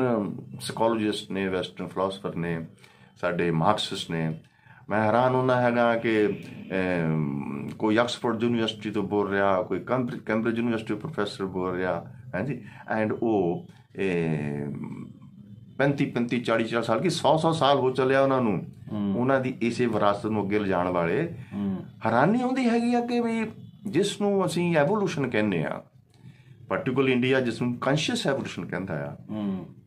ਸਾਈਕੋਲੋਜਿਸਟ ਨੇ ਵੈਸਟਰਨ ਫਿਲਾਸਫਰ ਨੇ ਸਾਡੇ ਮਾਰਕਸਿਸਟ ਨੇ ਮੈਂ ਹੈਰਾਨ ਹੁੰਦਾ ਹੈਗਾ ਕਿ ਕੋਈ ਆਕਸਫੋਰਡ ਯੂਨੀਵਰਸਿਟੀ ਤੋਂ ਬੋਲ ਰਿਹਾ ਕੋਈ ਕੈਂਬਰਿਜ ਯੂਨੀਵਰਸਿਟੀ ਪ੍ਰੋਫੈਸਰ ਬੋਲ ਰਿਹਾ ਹਾਂਜੀ ਐਂਡ ਉਹ 35 35 40 40 ਸਾਲ ਕੀ 100 100 ਸਾਲ ਹੋ ਚੱਲਿਆ ਉਹਨਾਂ ਨੂੰ ਉਹਨਾਂ ਦੀ ਇਸੇ ਵਿਰਾਸਤ ਨੂੰ ਅੱਗੇ ਲਿਜਾਣ ਵਾਲੇ ਹੈਰਾਨੀ ਆਉਂਦੀ ਹੈਗੀ ਆ ਕਿ ਵੀ ਜਿਸ ਨੂੰ ਅਸੀਂ ਐਵੋਲੂਸ਼ਨ ਕਹਿੰਦੇ ਆ ਪਾਰਟਿਕੂਲ ਇੰਡੀਆ ਜਿਸ ਨੂੰ ਕੌਂਸ਼ੀਅਸ ਐਵੋਲੂਸ਼ਨ ਕਹਿੰਦਾ ਆ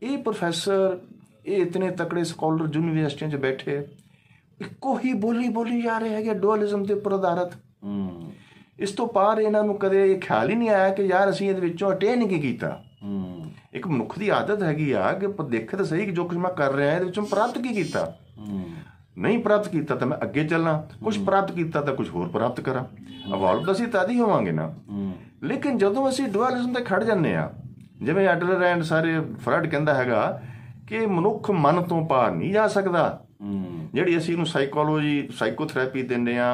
ਇਹ ਪ੍ਰੋਫੈਸਰ ਇਹ ਇਤਨੇ ਤਕੜੇ ਸਕਾਲਰ ਯੂਨੀਵਰਸਿਟੀਆਂ 'ਚ ਬੈਠੇ ਇੱਕੋ ਹੀ ਬੋਲੀ ਬੋਲੀ ਜਾ ਰਹੇ ਹੈਗੇ ਡੁਅਲਿਜ਼ਮ ਦੇ ਉੱਪਰ ਆਧਾਰਿਤ ਇਸ ਤੋਂ ਪਾਰ ਇਹਨਾਂ ਨੂੰ ਕਦੇ ਇਹ ਖਿਆਲ ਹੀ ਨਹੀਂ ਆਇਆ ਕਿ ਯਾਰ ਅਸੀਂ ਇਹਦੇ ਵਿੱਚੋਂ ਅਟੇਨ ਕੀ ਕੀਤਾ ਇੱਕ ਮਨੁੱਖ ਦੀ ਆਦਤ ਹੈਗੀ ਆ ਕਿ ਦੇਖੇ ਤਾਂ ਸਹੀ ਕਿ ਜੋ ਕੁਝ ਮੈਂ ਕਰ ਰਿਹਾ ਇਹਦੇ ਵਿੱਚੋਂ ਪ੍ਰਾਪਤ ਕੀ ਕੀਤਾ ਨਹੀਂ ਪ੍ਰਾਪਤ ਕੀਤਾ ਤਾਂ ਮੈਂ ਅੱਗੇ ਚੱਲਾਂ ਕੁਝ ਪ੍ਰਾਪਤ ਕੀਤਾ ਤਾਂ ਕੁਝ ਹੋਰ ਪ੍ਰਾਪਤ ਕਰਾਂ ਅਵਾਲਵ ਤਾਂ ਅਸੀਂ ਤਾਂ ਹੀ ਹੋਵਾਂਗੇ ਨਾ ਲੇਕਿਨ ਜਦੋਂ ਅਸੀਂ ਡੁਅਲਿਜ਼ਮ ਤੇ ਖੜ ਜਾਂਦੇ ਆ ਜਿਵੇਂ ਐਡਲਰ ਐਂਡ ਸਾਰੇ ਫਰਡ ਕਹਿੰਦਾ ਹੈਗਾ ਕਿ ਮਨੁੱਖ ਮਨ ਤੋਂ ਪਾਰ ਨਹੀਂ ਜਾ ਸਕਦਾ ਜਿਹੜੀ ਅਸੀਂ ਇਹਨੂੰ ਸਾਈਕੋਲੋਜੀ ਸਾਈਕੋਥੈਰੇਪੀ ਦਿੰਦੇ ਆ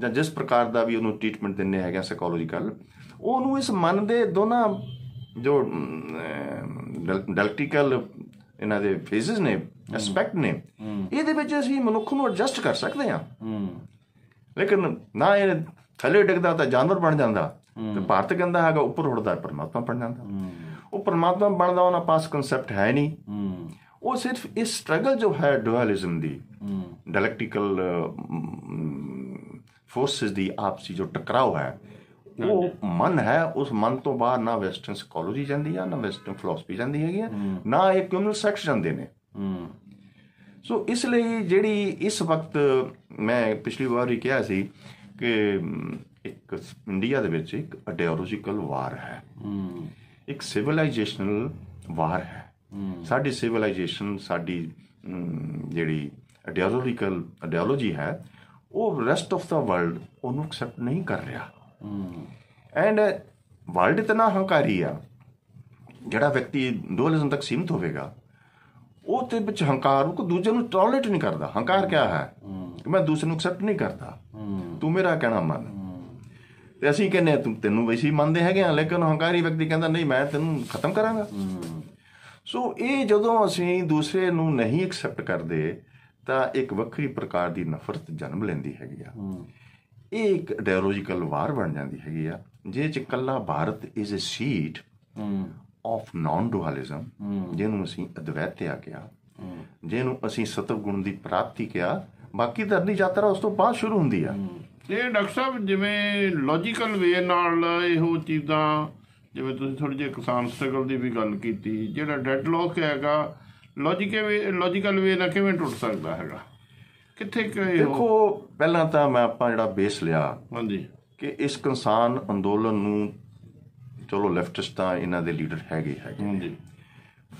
ਜਾਂ ਜਿਸ ਪ੍ਰਕਾਰ ਦਾ ਵੀ ਉਹਨੂੰ ਟ੍ਰੀਟਮੈਂਟ ਦਿੰਦੇ ਹੈਗਾ ਸਾਈਕੋਲੋਜੀਕਲ ਉਹਨੂੰ ਇਸ ਮਨ ਦੇ ਦੋਨਾਂ ਜੋ ਡਾਇਲੈਕਟੀਕਲ ਇਹਨਾਂ ਦੇ ਫੇਸਿਸ ਨੇ ਐਸਪੈਕਟ ਨੇ ਇਹਦੇ ਵਿੱਚ ਅਸੀਂ ਮਨੁੱਖ ਨੂੰ ਐਡਜਸਟ ਕਰ ਸਕਦੇ ਹਾਂ ਲੇਕਿਨ ਨਾ ਇਹ ਥੱਲੇ ਡਿੱਗਦਾ ਤਾਂ ਜਾਨਵਰ ਬਣ ਜਾਂਦਾ ਤੇ ਭਾਰਤ ਕਹਿੰਦਾ ਹੈਗਾ ਉੱਪਰ ਉੱਡਦਾ ਪਰਮਾਤਮਾ ਬਣ ਜਾਂਦਾ ਉਹ ਪਰਮਾਤਮਾ ਬਣਦਾ ਉਹਨਾਂ ਪਾਸ ਕਨਸੈਪਟ ਹੈ ਨਹੀਂ ਉਹ ਸਿਰਫ ਇਸ ਸਟਰਗਲ ਜੋ ਹੈ ਡੁਅਲਿਜ਼ਮ ਦੀ ਡਾਇਲੈਕਟੀਕਲ ਫੋਰਸਸ ਦੀ ਆਪਸੀ ਜੋ ਟਕਰਾਅ ਹੈ ਉਹ ਮਨ ਹੈ ਉਸ ਮਨ ਤੋਂ ਬਾਹਰ ਨਾ ਵੈਸਟਰਨ ਸਾਈਕੋਲੋਜੀ ਜਾਂਦੀ ਆ ਨਾ ਵੈਸਟਰਨ ਫਿਲਾਸਫੀ ਜਾਂਦੀ ਹੈਗੀ ਨਾ ਇਹ ਕਮਿਊਨਲ ਸੈਕਸ ਜਾਂਦੇ ਨੇ ਸੋ ਇਸ ਲਈ ਜਿਹੜੀ ਇਸ ਵਕਤ ਮੈਂ ਪਿਛਲੀ ਵਾਰ ਹੀ ਕਿਹਾ ਸੀ ਕਿ ਇੱਕ ਇੰਡੀਆ ਦੇ ਵਿੱਚ ਇੱਕ ਅਡਿਓਲੋਜੀਕਲ ਵਾਰ ਹੈ ਇੱਕ ਸਿਵਲਾਈਜੇਸ਼ਨਲ ਵਾਰ ਹੈ ਸਾਡੀ ਸਿਵਲਾਈਜੇਸ਼ਨ ਸਾਡੀ ਜਿਹੜੀ ਅਡਿਓਲੋਜੀਕਲ ਅਡਿਓਲੋਜੀ ਹੈ ਉਹ ਰੈਸਟ ਆਫ ਦਾ ਵਰਲਡ ਉਹਨੂੰ ਐਕਸੈਪਟ ਨਹੀਂ ਕਰ ਰਿਹਾ ਐਂਡ ਵਰਲਡ ਇਤਨਾ ਹੰਕਾਰੀ ਆ ਜਿਹੜਾ ਵਿਅਕਤੀ ਡੋਲਿਜ਼ਮ ਤੱਕ ਸੀਮਤ ਹੋਵੇਗਾ ਉਹ ਤੇ ਵਿੱਚ ਹੰਕਾਰ ਨੂੰ ਕੋ ਦੂਜੇ ਨੂੰ ਟੋਲਰੇਟ ਨਹੀਂ ਕਰਦਾ ਹੰਕਾਰ ਕੀ ਹੈ ਕਿ ਮੈਂ ਦੂਸਰੇ ਨੂੰ ਐਕਸੈਪਟ ਨਹੀਂ ਕਰਦਾ ਤੂੰ ਮੇਰਾ ਕਹਿਣਾ ਮੰਨ ਤੇ ਅਸੀਂ ਕਹਿੰਦੇ ਤੂੰ ਤੈਨੂੰ ਵੈਸੀ ਮੰਨਦੇ ਹੈਗੇ ਆ ਲੇਕਿਨ ਹੰਕਾਰੀ ਵਿਅਕਤੀ ਕਹਿੰਦਾ ਨਹੀਂ ਮੈਂ ਤੈਨੂੰ ਖਤਮ ਕਰਾਂਗਾ ਸੋ ਇਹ ਜਦੋਂ ਅਸੀਂ ਦੂਸਰੇ ਨੂੰ ਨਹੀਂ ਐਕਸੈਪਟ ਕਰਦੇ ਤਾਂ ਇੱਕ ਵੱਖਰੀ ਪ੍ਰਕਾਰ ਦੀ ਨਫ਼ਰਤ ਜਨਮ ਲੈਂਦੀ ਹੈਗੀ ਆ ਇਹ ਇੱਕ ਆਈਡੀਓਲੋਜੀਕਲ ਵਾਰ ਬਣ ਜਾਂਦੀ ਹੈਗੀ ਆ ਜੇ ਚ ਕੱਲਾ Bharat is a seat of non dualism ਜਿਹਨੂੰ ਅਸੀਂ ਅਦਵੈਤ ਆ ਗਿਆ ਜਿਹਨੂੰ ਅਸੀਂ ਗੁਣ ਦੀ ਪ੍ਰਾਪਤੀ ਕਿਹਾ ਬਾਕੀ ਧਰਨੀ ਯਾਤਰਾ ਉਸ ਤੋਂ ਬਾਅਦ ਸ਼ੁਰੂ ਹੁੰਦੀ ਆ ਇਹ ਡਾਕਟਰ ਸਾਹਿਬ ਜਿਵੇਂ ਲੌਜੀਕਲ ਵੇ ਨਾਲ ਇਹੋ ਚੀਜ਼ਾਂ ਜਿਵੇਂ ਤੁਸੀਂ ਥੋੜੀ ਜਿਹੀ ਕਿਸਾਨ ਸਟਰਗਲ ਦੀ ਵੀ ਗੱਲ ਕੀਤੀ ਜਿਹੜਾ ਡੈਡਲੌਕ ਹੈਗਾ ਲੌਜੀਕਲ ਵੇ ਲੌਜੀਕਲ ਵੇ ਨਾਲ ਕਿਵੇਂ ਟੁੱਟ ਸਕਦਾ ਹੈਗਾ ਕਿੱਥੇ ਗਏ ਦੇਖੋ ਪਹਿਲਾਂ ਤਾਂ ਮੈਂ ਆਪਾਂ ਜਿਹੜਾ ਬੇਸ ਲਿਆ ਹਾਂਜੀ ਕਿ ਇਸ ਕਿਸਾਨ ਅੰਦੋਲਨ ਨੂੰ ਚਲੋ ਲੈਫਟਿਸਟ ਤਾਂ ਇਹਨਾਂ ਦੇ ਲੀਡਰ ਹੈਗੇ ਹੈਗੇ ਹਾਂਜੀ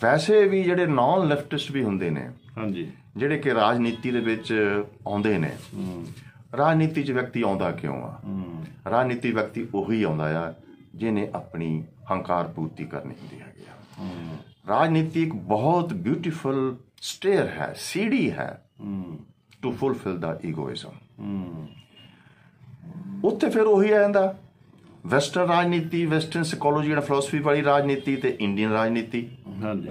ਵੈਸੇ ਵੀ ਜਿਹੜੇ ਨਾਨ ਲੈਫਟਿਸਟ ਵੀ ਹੁੰਦੇ ਨੇ ਹਾਂਜੀ ਜਿਹੜੇ ਕਿ ਰਾਜਨੀਤੀ ਦੇ ਵਿੱਚ ਆਉਂਦੇ ਨੇ ਰਾਜਨੀਤੀ 'ਚ ਵਿਅਕਤੀ ਆਉਂਦਾ ਕਿਉਂ ਆ ਰਾਜਨੀਤੀ ਵਿਅਕਤੀ ਉਹੀ ਆਉਂਦਾ ਆ ਜਿਹਨੇ ਆਪਣੀ ਹੰਕਾਰ ਪੂਰਤੀ ਕਰਨੀ ਹੁੰਦੀ ਹੈ ਆ ਰਾਜਨੀਤੀ ਇੱਕ ਬਹੁਤ ਬਿਊਟੀਫੁਲ ਸਟੇਅਰ ਹੈ ਸੀੜੀ ਹੈ to fulfill the egoism ਉੱਤੇ ਫਿਰ ਉਹੀ ਆ ਜਾਂਦਾ ਵੈਸਟਰਨ ਰਾਜਨੀਤੀ ਵੈਸਟਰਨ ਸਾਈਕੋਲੋਜੀ ਐਂਡ ਫਲਸਫੀ ਵਾਲੀ ਰਾਜਨੀਤੀ ਤੇ ਇੰਡੀਅਨ ਰਾਜਨੀਤੀ ਹਾਂਜੀ